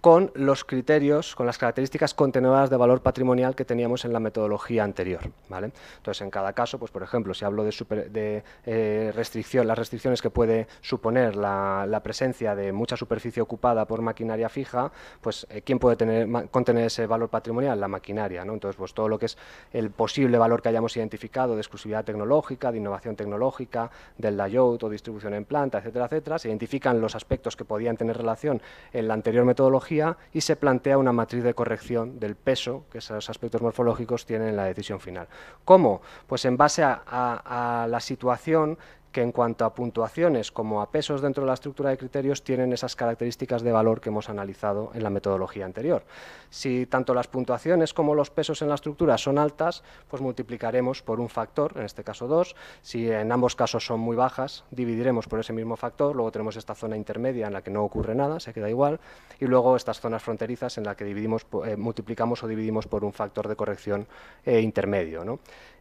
con los criterios, con las características contenedoras de valor patrimonial que teníamos en la metodología anterior. ¿vale? Entonces, en cada caso, pues, por ejemplo, si hablo de, eh, restricción, las restricciones que puede suponer la, presencia de mucha superficie ocupada por maquinaria fija, pues eh, ¿quién puede tener, contener ese valor patrimonial? La maquinaria. ¿no? Entonces, pues todo lo que es el posible valor que hayamos identificado de exclusividad tecnológica, de innovación tecnológica, del layout o distribución en planta, etcétera, etcétera, se identifican los aspectos que podían tener relación en la anterior metodología y se plantea una matriz de corrección del peso que esos aspectos morfológicos tienen en la decisión final. ¿Cómo? Pues en base a, la situación que en cuanto a puntuaciones como a pesos dentro de la estructura de criterios tienen esas características de valor que hemos analizado en la metodología anterior. Si tanto las puntuaciones como los pesos en la estructura son altas, pues multiplicaremos por un factor, en este caso dos, Si en ambos casos son muy bajas, dividiremos por ese mismo factor, luego tenemos esta zona intermedia en la que no ocurre nada, se queda igual, y luego estas zonas fronterizas en la que dividimos, eh, multiplicamos o dividimos por un factor de corrección eh, intermedio. ¿no?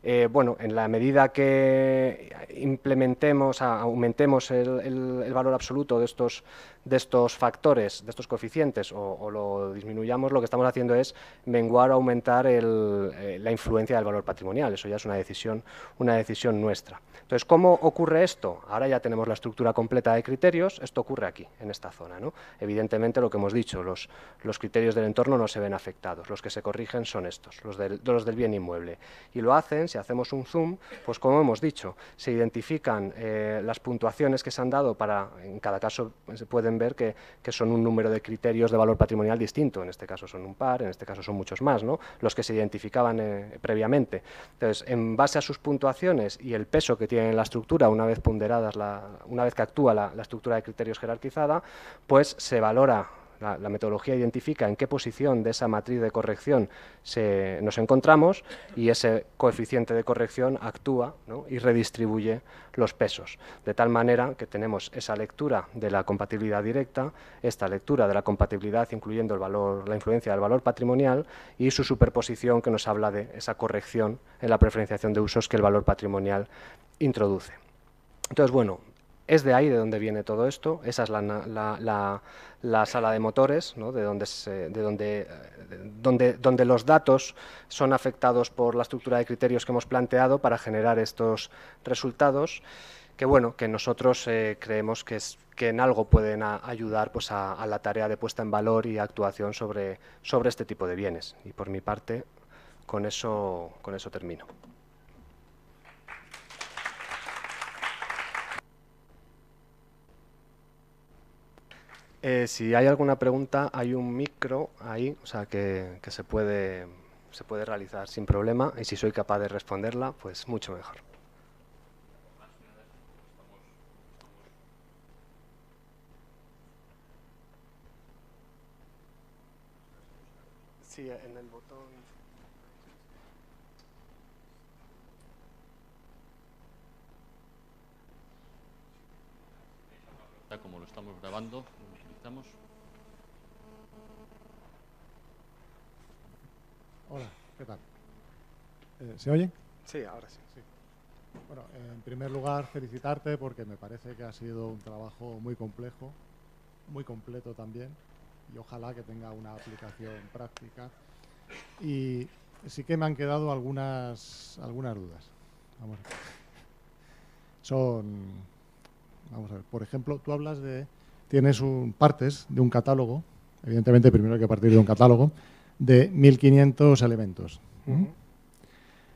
Eh, bueno, en la medida que implementemos, aumentemos el valor absoluto de estos de estos factores, de estos coeficientes, o, lo disminuyamos, lo que estamos haciendo es menguar o aumentar eh, la influencia del valor patrimonial. Eso ya es una decisión, una decisión nuestra. Entonces, ¿cómo ocurre esto? Ahora ya tenemos la estructura completa de criterios, esto ocurre aquí, en esta zona. ¿no? Evidentemente, lo que hemos dicho, los, criterios del entorno no se ven afectados, los que se corrigen son estos, los del, los del bien inmueble. Y lo hacen, si hacemos un zoom, pues como hemos dicho, se identifican eh, las puntuaciones que se han dado para, en cada caso, se pueden ver que, son un número de criterios de valor patrimonial distinto. En este caso son un par, en este caso son muchos más, ¿no? los que se identificaban eh, previamente. Entonces, en base a sus puntuaciones y el peso que tiene en la estructura, una vez ponderadas, la, una vez que actúa la estructura de criterios jerarquizada, pues se valora la, metodología identifica en qué posición de esa matriz de corrección se, nos encontramos y ese coeficiente de corrección actúa y redistribuye los pesos. De tal manera que tenemos esa lectura de la compatibilidad directa, esta lectura de la compatibilidad incluyendo la influencia del valor patrimonial y su superposición que nos habla de esa corrección en la preferenciación de usos que el valor patrimonial introduce. Entonces, bueno, es de ahí de donde viene todo esto, esa es la la sala de motores, de, donde, de eh, donde, donde, los datos son afectados por la estructura de criterios que hemos planteado para generar estos resultados, que bueno, que nosotros eh, creemos que, es, que en algo pueden ayudar pues, a, a, la tarea de puesta en valor y actuación sobre, sobre este tipo de bienes. Y por mi parte, con eso, con eso termino. Eh, si hay alguna pregunta, hay un micro ahí, o sea, que, se, puede, se puede realizar sin problema y si soy capaz de responderla, pues mucho mejor. Sí, en el botón. Como lo estamos grabando, Hola, ¿qué tal? Eh, ¿Se oye? Sí, ahora sí. Bueno, en primer lugar, felicitarte porque me parece que ha sido un trabajo muy complejo, muy completo también, y ojalá que tenga una aplicación práctica. Y sí que me han quedado algunas, algunas dudas. Vamos. Son, vamos a ver, por ejemplo, tú hablas de tienes un, partes de un catálogo, evidentemente primero hay que partir de un catálogo, de 1.500 elementos.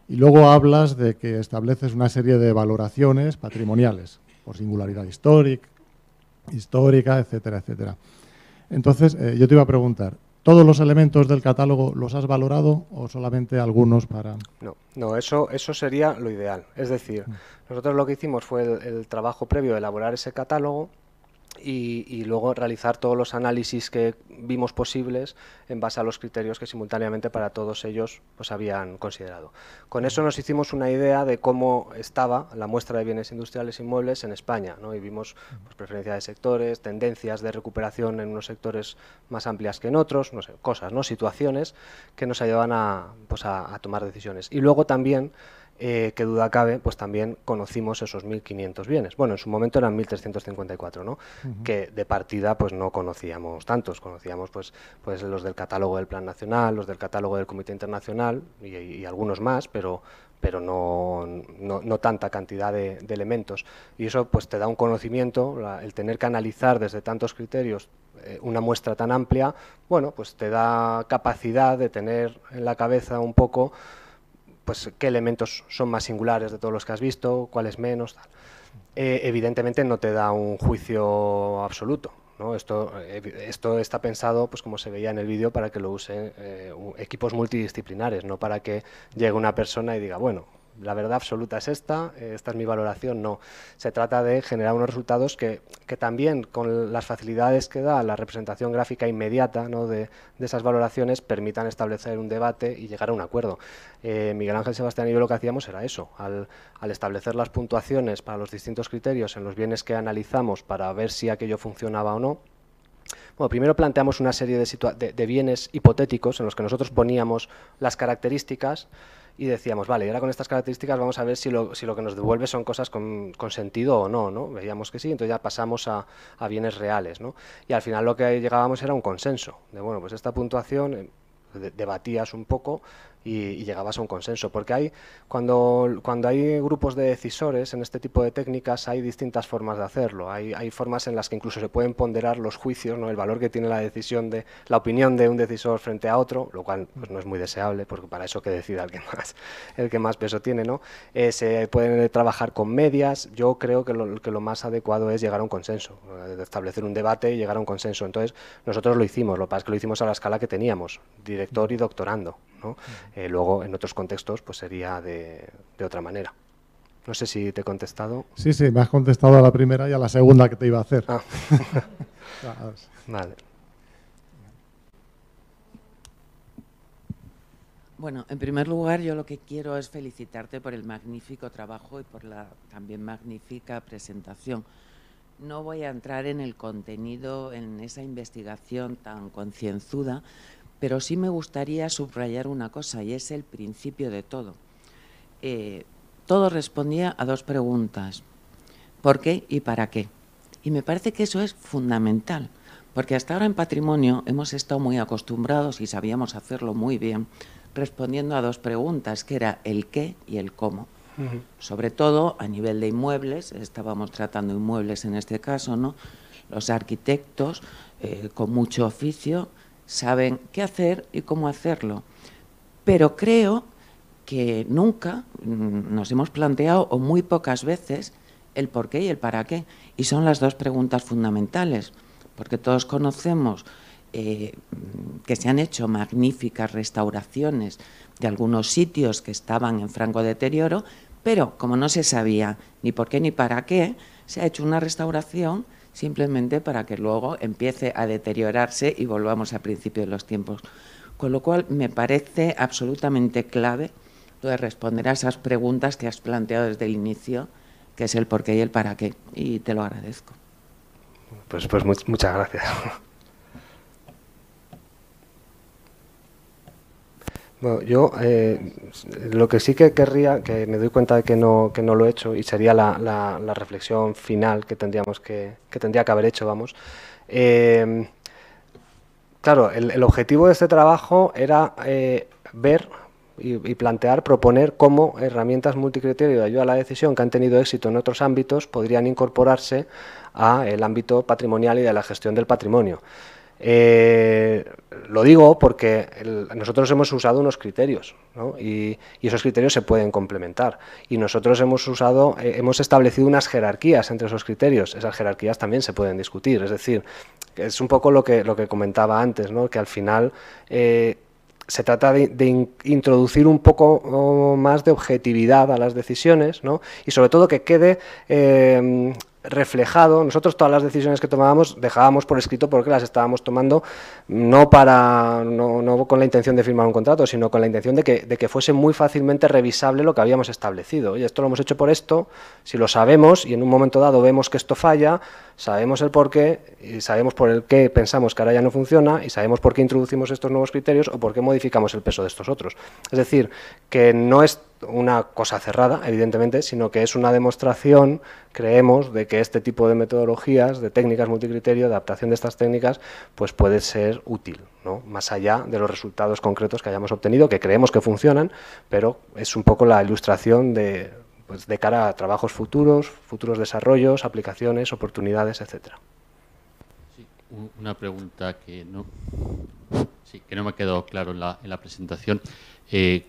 Y luego hablas de que estableces una serie de valoraciones patrimoniales, por singularidad histórica, histórica etcétera, etcétera. Entonces, eh, yo te iba a preguntar, ¿Todos los elementos del catálogo los has valorado o solamente algunos para...? No, no eso, eso sería lo ideal. Es decir, mm. nosotros lo que hicimos fue el trabajo previo de elaborar ese catálogo y, luego realizar todos los análisis que vimos posibles en base a los criterios que simultáneamente para todos ellos pues, habían considerado. Con eso nos hicimos una idea de cómo estaba la muestra de bienes industriales e inmuebles en España y vimos pues, preferencia de sectores, tendencias de recuperación en unos sectores más amplias que en otros, cosas, ¿no? situaciones que nos ayudaban a, pues, a tomar decisiones. Y luego también eh, que duda cabe, pues también conocimos esos 1.500 bienes. Bueno, en su momento eran 1.354, ¿no? Que de partida pues no conocíamos tantos, conocíamos pues, pues los del catálogo del Plan Nacional, los del catálogo del Comité Internacional y, algunos más, pero pero no, no, tanta cantidad de, elementos. Y eso pues te da un conocimiento, el tener que analizar desde tantos criterios eh, una muestra tan amplia, bueno, pues te da capacidad de tener en la cabeza un poco pues qué elementos son más singulares de todos los que has visto, cuáles menos, eh, evidentemente no te da un juicio absoluto. ¿no? Esto, eh, esto está pensado, pues como se veía en el vídeo, para que lo usen eh, equipos multidisciplinares, no para que llegue una persona y diga, bueno, la verdad absoluta es esta, eh, esta es mi valoración, no. Se trata de generar unos resultados que, también con las facilidades que da la representación gráfica inmediata de, esas valoraciones permitan establecer un debate y llegar a un acuerdo. Eh, Miguel Ángel Sebastián y yo lo que hacíamos era eso, al, establecer las puntuaciones para los distintos criterios en los bienes que analizamos para ver si aquello funcionaba o no, bueno, primero planteamos una serie de, de, bienes hipotéticos en los que nosotros poníamos las características y decíamos, vale, y ahora con estas características vamos a ver si lo, si lo que nos devuelve son cosas con, sentido o no, ¿no? Veíamos que sí, entonces ya pasamos a, a, bienes reales, ¿no? Y al final lo que llegábamos era un consenso, de bueno, pues esta puntuación, eh, debatías un poco, y, llegabas a un consenso. Porque hay, cuando, cuando hay grupos de decisores en este tipo de técnicas, hay distintas formas de hacerlo. Hay, hay formas en las que incluso se pueden ponderar los juicios, ¿no? el valor que tiene la decisión de la opinión de un decisor frente a otro, lo cual pues, no es muy deseable, porque para eso que decida el que más, el que más peso tiene, ¿no? Eh, se pueden eh, trabajar con medias. Yo creo que lo, que lo más adecuado es llegar a un consenso, eh, establecer un debate y llegar a un consenso. Entonces, nosotros lo hicimos, lo que pasa es que lo hicimos a la escala que teníamos, director y doctorando. ¿no? Eh, luego en otros contextos pues sería de, otra manera. No sé si te he contestado. Sí, sí, me has contestado a la primera y a la segunda que te iba a hacer. Ah. vale. Bueno, en primer lugar, yo lo que quiero es felicitarte por el magnífico trabajo y por la también magnífica presentación. No voy a entrar en el contenido, en esa investigación tan concienzuda, pero sí me gustaría subrayar una cosa y es el principio de todo. Eh, todo respondía a dos preguntas. ¿Por qué y para qué? Y me parece que eso es fundamental, porque hasta ahora en patrimonio hemos estado muy acostumbrados y sabíamos hacerlo muy bien, respondiendo a dos preguntas, que era el qué y el cómo. Sobre todo a nivel de inmuebles, estábamos tratando inmuebles en este caso, ¿no? Los arquitectos eh, con mucho oficio, saben qué hacer y cómo hacerlo. Pero creo que nunca mm, nos hemos planteado, o muy pocas veces, el por qué y el para qué. Y son las dos preguntas fundamentales, porque todos conocemos eh, que se han hecho magníficas restauraciones de algunos sitios que estaban en franco deterioro, pero como no se sabía ni por qué ni para qué, se ha hecho una restauración simplemente para que luego empiece a deteriorarse y volvamos al principio de los tiempos. Con lo cual me parece absolutamente clave responder a esas preguntas que has planteado desde el inicio, que es el por qué y el para qué, y te lo agradezco. Pues, pues muchas gracias. Bueno, yo eh, lo que sí que querría, que me doy cuenta de que no, que no lo he hecho, y sería la, reflexión final que tendríamos que, que tendría que haber hecho, vamos. Eh, claro, el, objetivo de este trabajo era eh, ver y, plantear, proponer cómo herramientas multicriterio de ayuda a la decisión que han tenido éxito en otros ámbitos podrían incorporarse al ámbito patrimonial y de la gestión del patrimonio. Eh, lo digo porque nosotros hemos usado unos criterios y, esos criterios se pueden complementar. Y nosotros hemos usado, eh, hemos establecido unas jerarquías entre esos criterios. Esas jerarquías también se pueden discutir. Es decir, es un poco lo que, lo que comentaba antes, que al final eh, se trata de, introducir un poco oh, más de objetividad a las decisiones y sobre todo que quede reflejado, nosotros todas las decisiones que tomábamos dejábamos por escrito porque las estábamos tomando no para no, con la intención de firmar un contrato, sino con la intención de que, de que, fuese muy fácilmente revisable lo que habíamos establecido. Y esto lo hemos hecho por esto, si lo sabemos y en un momento dado vemos que esto falla, sabemos el por qué y sabemos por el qué pensamos que ahora ya no funciona y sabemos por qué introducimos estos nuevos criterios o por qué modificamos el peso de estos otros. Es decir, que no es una cosa cerrada, evidentemente, sino que es una demostración, creemos, de que este tipo de metodologías, de técnicas multicriterio, de adaptación de estas técnicas, pues puede ser útil, ¿no? más allá de los resultados concretos que hayamos obtenido, que creemos que funcionan, pero es un poco la ilustración de, pues, de cara a trabajos futuros, futuros desarrollos, aplicaciones, oportunidades, etcétera. una pregunta que no, sí, que no me claro en la, en la presentación. Eh,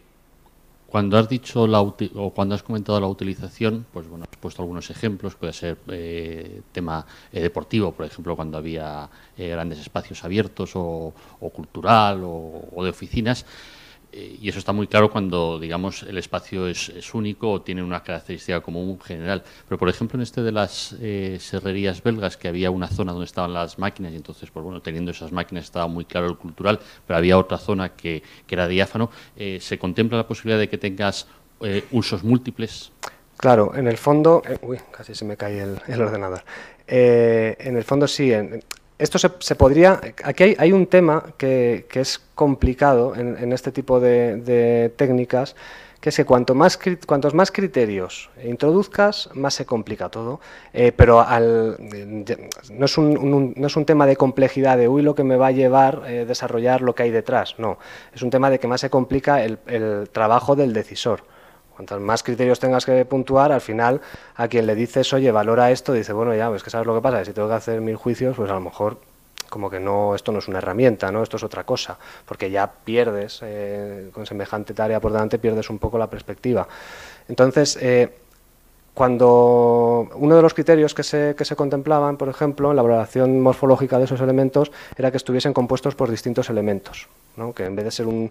cuando has dicho o cuando has comentado la utilización, pues bueno, has puesto algunos ejemplos, puede ser eh, tema eh, deportivo, por ejemplo, cuando había eh, grandes espacios abiertos o, cultural o de oficinas. Eh, y eso está muy claro cuando, digamos, el espacio es, único o tiene una característica común general. Pero, por ejemplo, en este de las eh, serrerías belgas, que había una zona donde estaban las máquinas, y entonces, pues bueno, teniendo esas máquinas estaba muy claro el cultural, pero había otra zona que, era diáfano, eh, ¿se contempla la posibilidad de que tengas usos múltiples? Claro, en el fondo, uy, casi se me cae el, el ordenador. en el fondo sí, en, esto se, podría. Aquí hay, un tema que, es complicado en, en este tipo de, técnicas, que es que cuanto más, cuantos más criterios introduzcas, más se complica todo. Eh, pero al, no, es un, no, es un, tema de complejidad, de uy, lo que me va a llevar a eh, desarrollar lo que hay detrás. No, es un tema de que más se complica el, el trabajo del decisor. Cuantos más criterios tengas que puntuar, al final a quien le dices, oye, valora esto, dice, bueno, ya, es pues, que sabes lo que pasa, si tengo que hacer mil juicios, pues a lo mejor como que no, esto no es una herramienta, ¿no? esto es otra cosa, porque ya pierdes, eh, con semejante tarea por delante, pierdes un poco la perspectiva. Entonces, eh, cuando uno de los criterios que se, que se, contemplaban, por ejemplo, en la valoración morfológica de esos elementos, era que estuviesen compuestos por distintos elementos, ¿no? que en vez de ser un,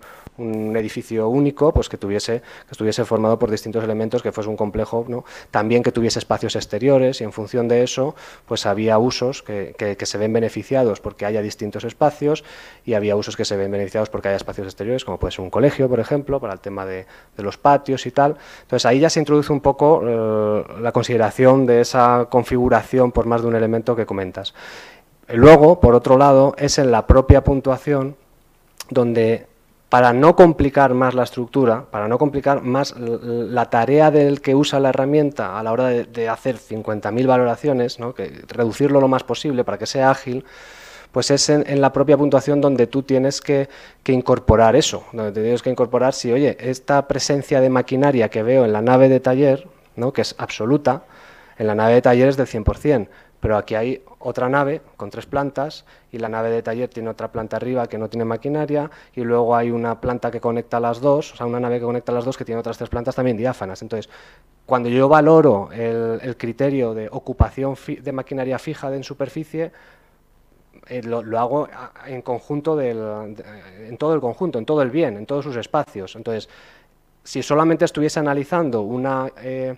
edificio único, pues que, tuviese, que estuviese formado por distintos elementos, que fuese un complejo, ¿no? también que tuviese espacios exteriores y en función de eso, pues había usos que, se ven beneficiados porque haya distintos espacios y había usos que se ven beneficiados porque haya espacios exteriores, como puede ser un colegio, por ejemplo, para el tema de, los patios y tal. Entonces ahí ya se introduce un poco... Eh, la consideración de esa configuración por más de un elemento que comentas. Luego, por otro lado, es en la propia puntuación donde para no complicar más la estructura, para no complicar más la tarea del que usa la herramienta a la hora de, hacer 50.000 valoraciones, que reducirlo lo más posible para que sea ágil, pues es en, la propia puntuación donde tú tienes que, que, incorporar eso, donde tienes que incorporar si, oye, esta presencia de maquinaria que veo en la nave de taller, ¿no? que es absoluta, en la nave de taller es del 100%, pero aquí hay otra nave con tres plantas y la nave de taller tiene otra planta arriba que no tiene maquinaria y luego hay una planta que conecta las dos, o sea, una nave que conecta las dos que tiene otras tres plantas también diáfanas. Entonces, cuando yo valoro el, criterio de ocupación de maquinaria fija en superficie, eh, lo, hago en conjunto del, en todo el conjunto, en todo el bien, en todos sus espacios. Entonces, si solamente estuviese analizando una, eh,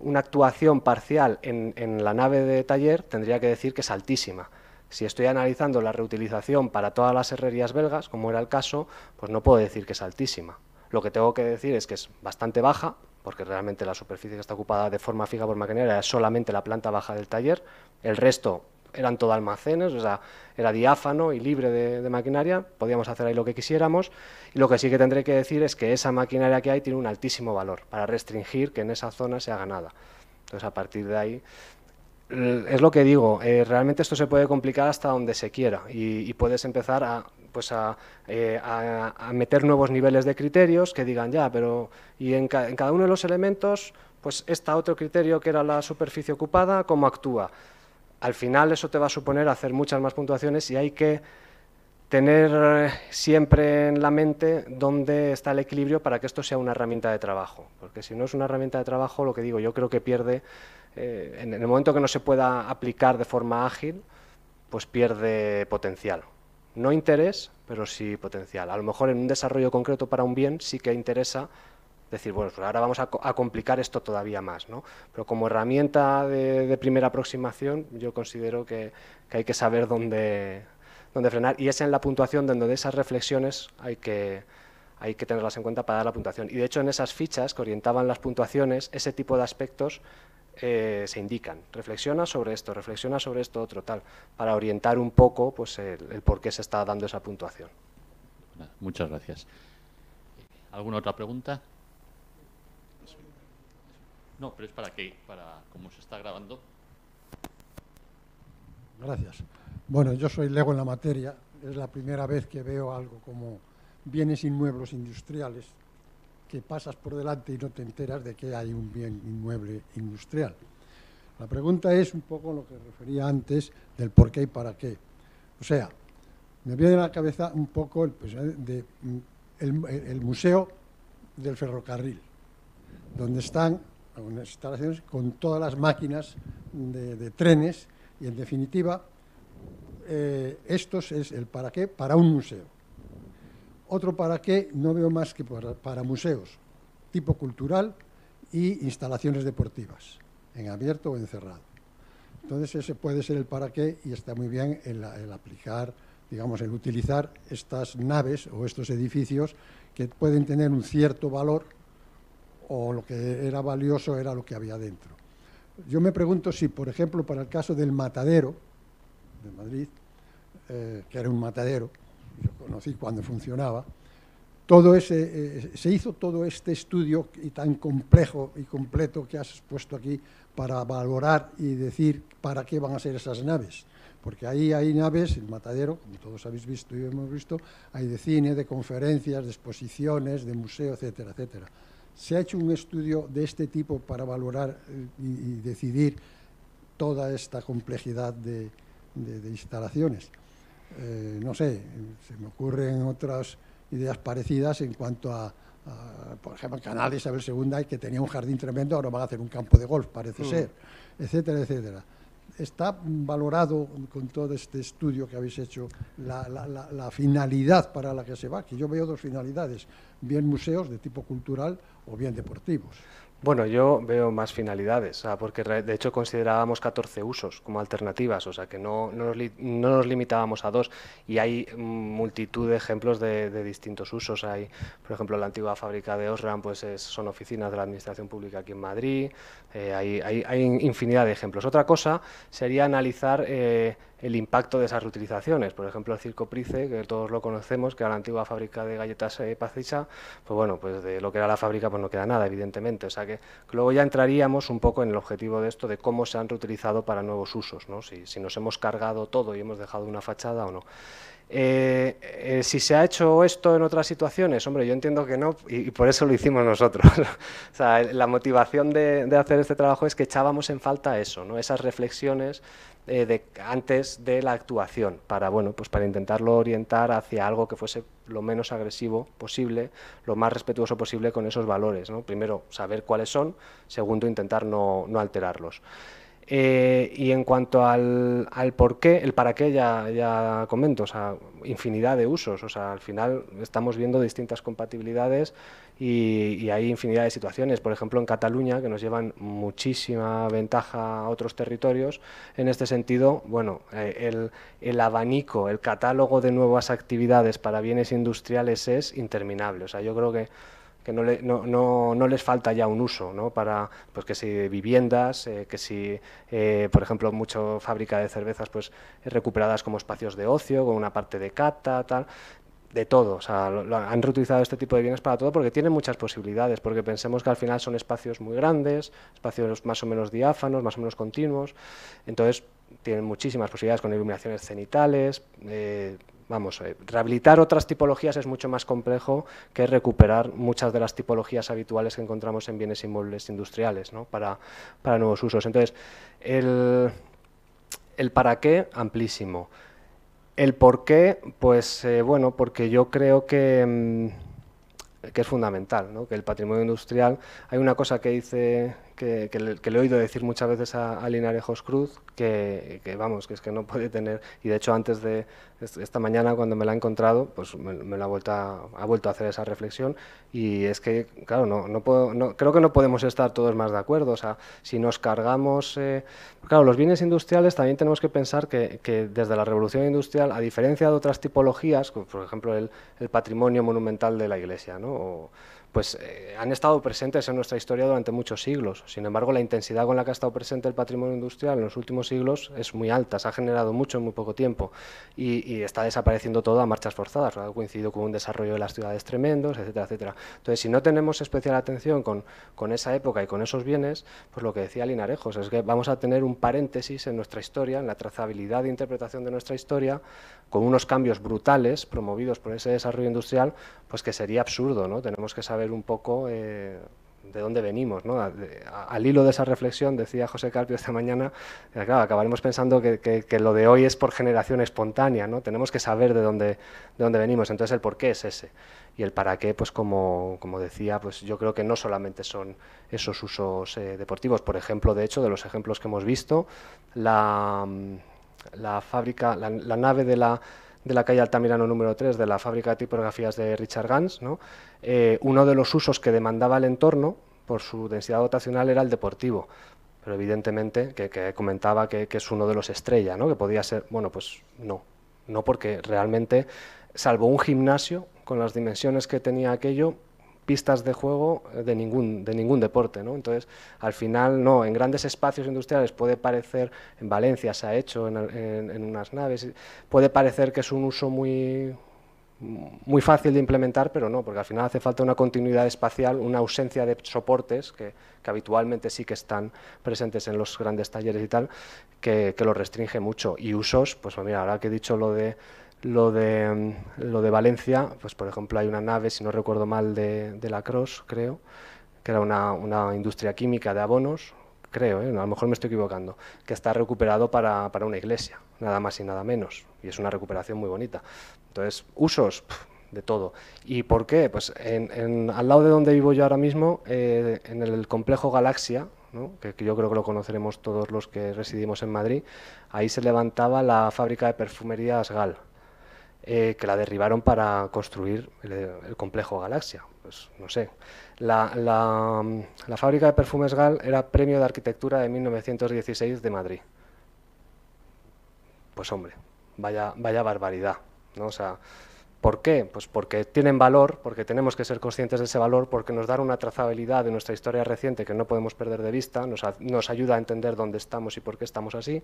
una actuación parcial en, en, la nave de taller, tendría que decir que es altísima. Si estoy analizando la reutilización para todas las herrerías belgas, como era el caso, pues no puedo decir que es altísima. Lo que tengo que decir es que es bastante baja, porque realmente la superficie que está ocupada de forma fija por maquinaria es solamente la planta baja del taller. El resto eran todo almacenes, o sea, era diáfano y libre de, maquinaria, podíamos hacer ahí lo que quisiéramos. Y lo que sí que tendré que decir es que esa maquinaria que hay tiene un altísimo valor para restringir que en esa zona se haga nada. Entonces, a partir de ahí, es lo que digo, eh, realmente esto se puede complicar hasta donde se quiera y, puedes empezar a pues eh, a, meter nuevos niveles de criterios que digan ya, pero y en, en cada uno de los elementos, pues está otro criterio que era la superficie ocupada, cómo actúa al final eso te va a suponer hacer muchas más puntuaciones y hay que tener eh, siempre en la mente dónde está el equilibrio para que esto sea una herramienta de trabajo. Porque si no es una herramienta de trabajo, lo que digo, yo creo que pierde, eh, en el momento que no se pueda aplicar de forma ágil, pues pierde potencial. No interés, pero sí potencial. A lo mejor en un desarrollo concreto para un bien sí que interesa decir, bueno, pues ahora vamos a, complicar esto todavía más, ¿no? Pero como herramienta de, primera aproximación, yo considero que, hay que saber dónde, dónde, frenar y es en la puntuación donde esas reflexiones hay que, hay que tenerlas en cuenta para dar la puntuación. Y de hecho en esas fichas que orientaban las puntuaciones, ese tipo de aspectos eh, se indican. Reflexiona sobre esto, reflexiona sobre esto otro, tal, para orientar un poco pues, el por qué se está dando esa puntuación. Muchas gracias. ¿Alguna otra pregunta? No, pero es para qué, para como se está grabando. Gracias. Bueno, yo soy lego en la materia. Es la primera vez que veo algo como bienes inmuebles industriales que pasas por delante y no te enteras de que hay un bien inmueble industrial. La pregunta es un poco lo que refería antes del por qué y para qué. O sea, me viene a la cabeza un poco el pues, eh, mm, museo del ferrocarril, donde están instalaciones con todas las máquinas de, trenes y, en definitiva, eh, estos esto es el para qué para un museo. Otro para qué no veo más que para, museos, tipo cultural y instalaciones deportivas, en abierto o encerrado Entonces ese puede ser el para qué y está muy bien el, el aplicar, digamos, el utilizar estas naves o estos edificios que pueden tener un cierto valor o lo que era valioso era lo que había dentro. Yo me pregunto si, por ejemplo, para el caso del matadero de Madrid, eh, que era un matadero, yo conocí cuando funcionaba, todo ese, eh, se hizo todo este estudio y tan complejo y completo que has expuesto aquí para valorar y decir para qué van a ser esas naves. Porque ahí hay naves, el matadero, como todos habéis visto y hemos visto, hay de cine, de conferencias, de exposiciones, de museo, etcétera, etcétera. ¿Se ha hecho un estudio de este tipo para valorar eh, y, decidir toda esta complejidad de, instalaciones? Eh, no sé, se me ocurren otras ideas parecidas en cuanto a, por ejemplo, Canal Isabel II, que tenía un jardín tremendo, ahora van a hacer un campo de golf, parece mm. ser, etcétera, etcétera está valorado con todo este estudio que habéis hecho la, finalidad para la que se va? Que yo veo dos finalidades, bien museos de tipo cultural o bien deportivos. Bueno, yo veo más finalidades, porque de hecho considerábamos 14 usos como alternativas, o sea que no, nos, limitábamos a dos y hay multitud de ejemplos de, distintos usos. Hay, por ejemplo, la antigua fábrica de Osram, pues son oficinas de la Administración Pública aquí en Madrid, eh, hay, hay, infinidad de ejemplos. Otra cosa sería analizar... Eh, el impacto de esas reutilizaciones. Por ejemplo, el Circo Price, que todos lo conocemos, que era la antigua fábrica de galletas eh, pues bueno, pues de lo que era la fábrica pues no queda nada, evidentemente. O sea que luego ya entraríamos un poco en el objetivo de esto, de cómo se han reutilizado para nuevos usos, si, nos hemos cargado todo y hemos dejado una fachada o no. Eh, eh, si se ha hecho esto en otras situaciones, hombre, yo entiendo que no y, por eso lo hicimos nosotros. o sea, la motivación de, hacer este trabajo es que echábamos en falta eso, ¿no? esas reflexiones eh, antes de la actuación, para, bueno, pues para intentarlo orientar hacia algo que fuese lo menos agresivo posible, lo más respetuoso posible con esos valores. Primero, saber cuáles son, segundo, intentar no, alterarlos. Eh, y en cuanto al, al, por qué, el para qué ya, ya comento, infinidad de usos, o sea, al final estamos viendo distintas compatibilidades y, hay infinidad de situaciones. Por ejemplo, en Cataluña, que nos llevan muchísima ventaja a otros territorios, en este sentido, bueno, eh, el, el, abanico, el catálogo de nuevas actividades para bienes industriales es interminable. O sea, yo creo que que no, no, no, les falta ya un uso, ¿no? Para, pues que si viviendas, eh, que si, eh, por ejemplo, mucho fábrica de cervezas, pues recuperadas como espacios de ocio, con una parte de cata, tal de todo. O sea, lo, han reutilizado este tipo de bienes para todo porque tienen muchas posibilidades, porque pensemos que al final son espacios muy grandes, espacios más o menos diáfanos, más o menos continuos. Entonces, tienen muchísimas posibilidades con iluminaciones cenitales. Eh, vamos, eh, rehabilitar otras tipologías es mucho más complejo que recuperar muchas de las tipologías habituales que encontramos en bienes inmuebles industriales ¿no? para, nuevos usos. Entonces, el, el para qué amplísimo. El por qué, pues eh, bueno, porque yo creo que, mm, que es fundamental, ¿no? que el patrimonio industrial, hay una cosa que dice que, le, he oído decir muchas veces a, Linarejos Cruz, que, vamos, que es que no puede tener, y de hecho antes de esta mañana cuando me la ha encontrado, pues me, la ha vuelto, a, ha vuelto a hacer esa reflexión, y es que, claro, no, no, puedo, no creo que no podemos estar todos más de acuerdo, o sea, si nos cargamos, eh, claro, los bienes industriales también tenemos que pensar que, desde la revolución industrial, a diferencia de otras tipologías, como por ejemplo el, patrimonio monumental de la iglesia, ¿no? pues eh, han estado presentes en nuestra historia durante muchos siglos. Sin embargo, la intensidad con la que ha estado presente el patrimonio industrial en los últimos siglos es muy alta, se ha generado mucho en muy poco tiempo y, está desapareciendo todo a marchas forzadas, ha coincidido con un desarrollo de las ciudades tremendos, etcétera, etcétera. Entonces, si no tenemos especial atención con, con esa época y con esos bienes, pues lo que decía Linarejos es que vamos a tener un paréntesis en nuestra historia, en la trazabilidad e interpretación de nuestra historia, con unos cambios brutales promovidos por ese desarrollo industrial, pues que sería absurdo, ¿no? Tenemos que saber ver un poco eh, de dónde venimos. ¿no? al hilo de esa reflexión, decía José Carpio esta mañana, eh, acabaremos pensando que, lo de hoy es por generación espontánea, ¿no? tenemos que saber de dónde, de dónde venimos, entonces el por qué es ese. Y el para qué, pues como, decía, pues yo creo que no solamente son esos usos eh, deportivos. Por ejemplo, de hecho, de los ejemplos que hemos visto, la, mm, la fábrica, la nave de la de la calle Altamirano número 3 de la fábrica de tipografías de Richard Gans, ¿no? Eh, uno de los usos que demandaba el entorno por su densidad dotacional era el deportivo, pero evidentemente que, comentaba que, que, es uno de los estrella, ¿no? que podía ser, bueno, pues no, no porque realmente, salvo un gimnasio, con las dimensiones que tenía aquello, pistas de juego eh, de ningún, de ningún deporte. Entonces, al final, no, en grandes espacios industriales puede parecer, en Valencia se ha hecho en, unas naves, puede parecer que es un uso muy, muy fácil de implementar, pero no, porque al final hace falta una continuidad espacial, una ausencia de soportes que, habitualmente sí que están presentes en los grandes talleres y tal, que, que lo restringe mucho. Y usos, pues mira, ahora que he dicho lo de lo de, lo de Valencia, pues por ejemplo hay una nave, si no recuerdo mal, de, la Cross, creo, que era una, industria química de abonos, creo, ¿eh? a lo mejor me estoy equivocando, que está recuperado para, una iglesia, nada más y nada menos. Y es una recuperación muy bonita. Entonces, usos de todo. ¿Y por qué? Pues en, al lado de donde vivo yo ahora mismo, eh, en el complejo Galaxia, que, que, yo creo que lo conoceremos todos los que residimos en Madrid, ahí se levantaba la fábrica de perfumerías Gal. Eh, que la derribaron para construir el, complejo Galaxia. Pues no sé. La, fábrica de perfumes Gal era premio de arquitectura de 1916 de Madrid. Pues hombre, vaya, vaya barbaridad. ¿no? O ¿Por qué? Pues porque tienen valor, porque tenemos que ser conscientes de ese valor, porque nos dan una trazabilidad de nuestra historia reciente que no podemos perder de vista, nos, ayuda a entender dónde estamos y por qué estamos así.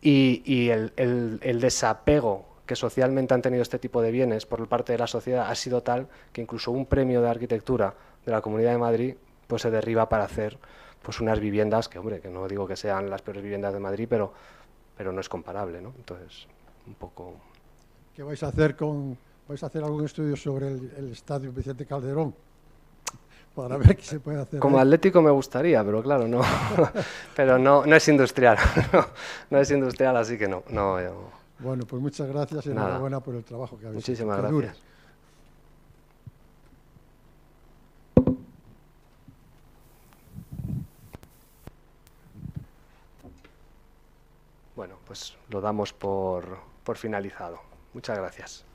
Y, el desapego socialmente han tenido este tipo de bienes por parte de la sociedad ha sido tal que incluso un premio de arquitectura de la Comunidad de Madrid pues se derriba para hacer pues unas viviendas que hombre que no digo que sean las peores viviendas de Madrid pero pero no es comparable no entonces un poco qué vais a hacer con vais a hacer algún estudio sobre el, estadio Vicente Calderón para ver qué se puede hacer. Como Atlético me gustaría, pero claro, no. pero no, no es industrial. no, es industrial, así que no. no eh, bueno, pues muchas gracias y enhorabuena por el trabajo que habéis hecho. Muchísimas gracias. Bueno, pues lo damos por, por finalizado. Muchas gracias.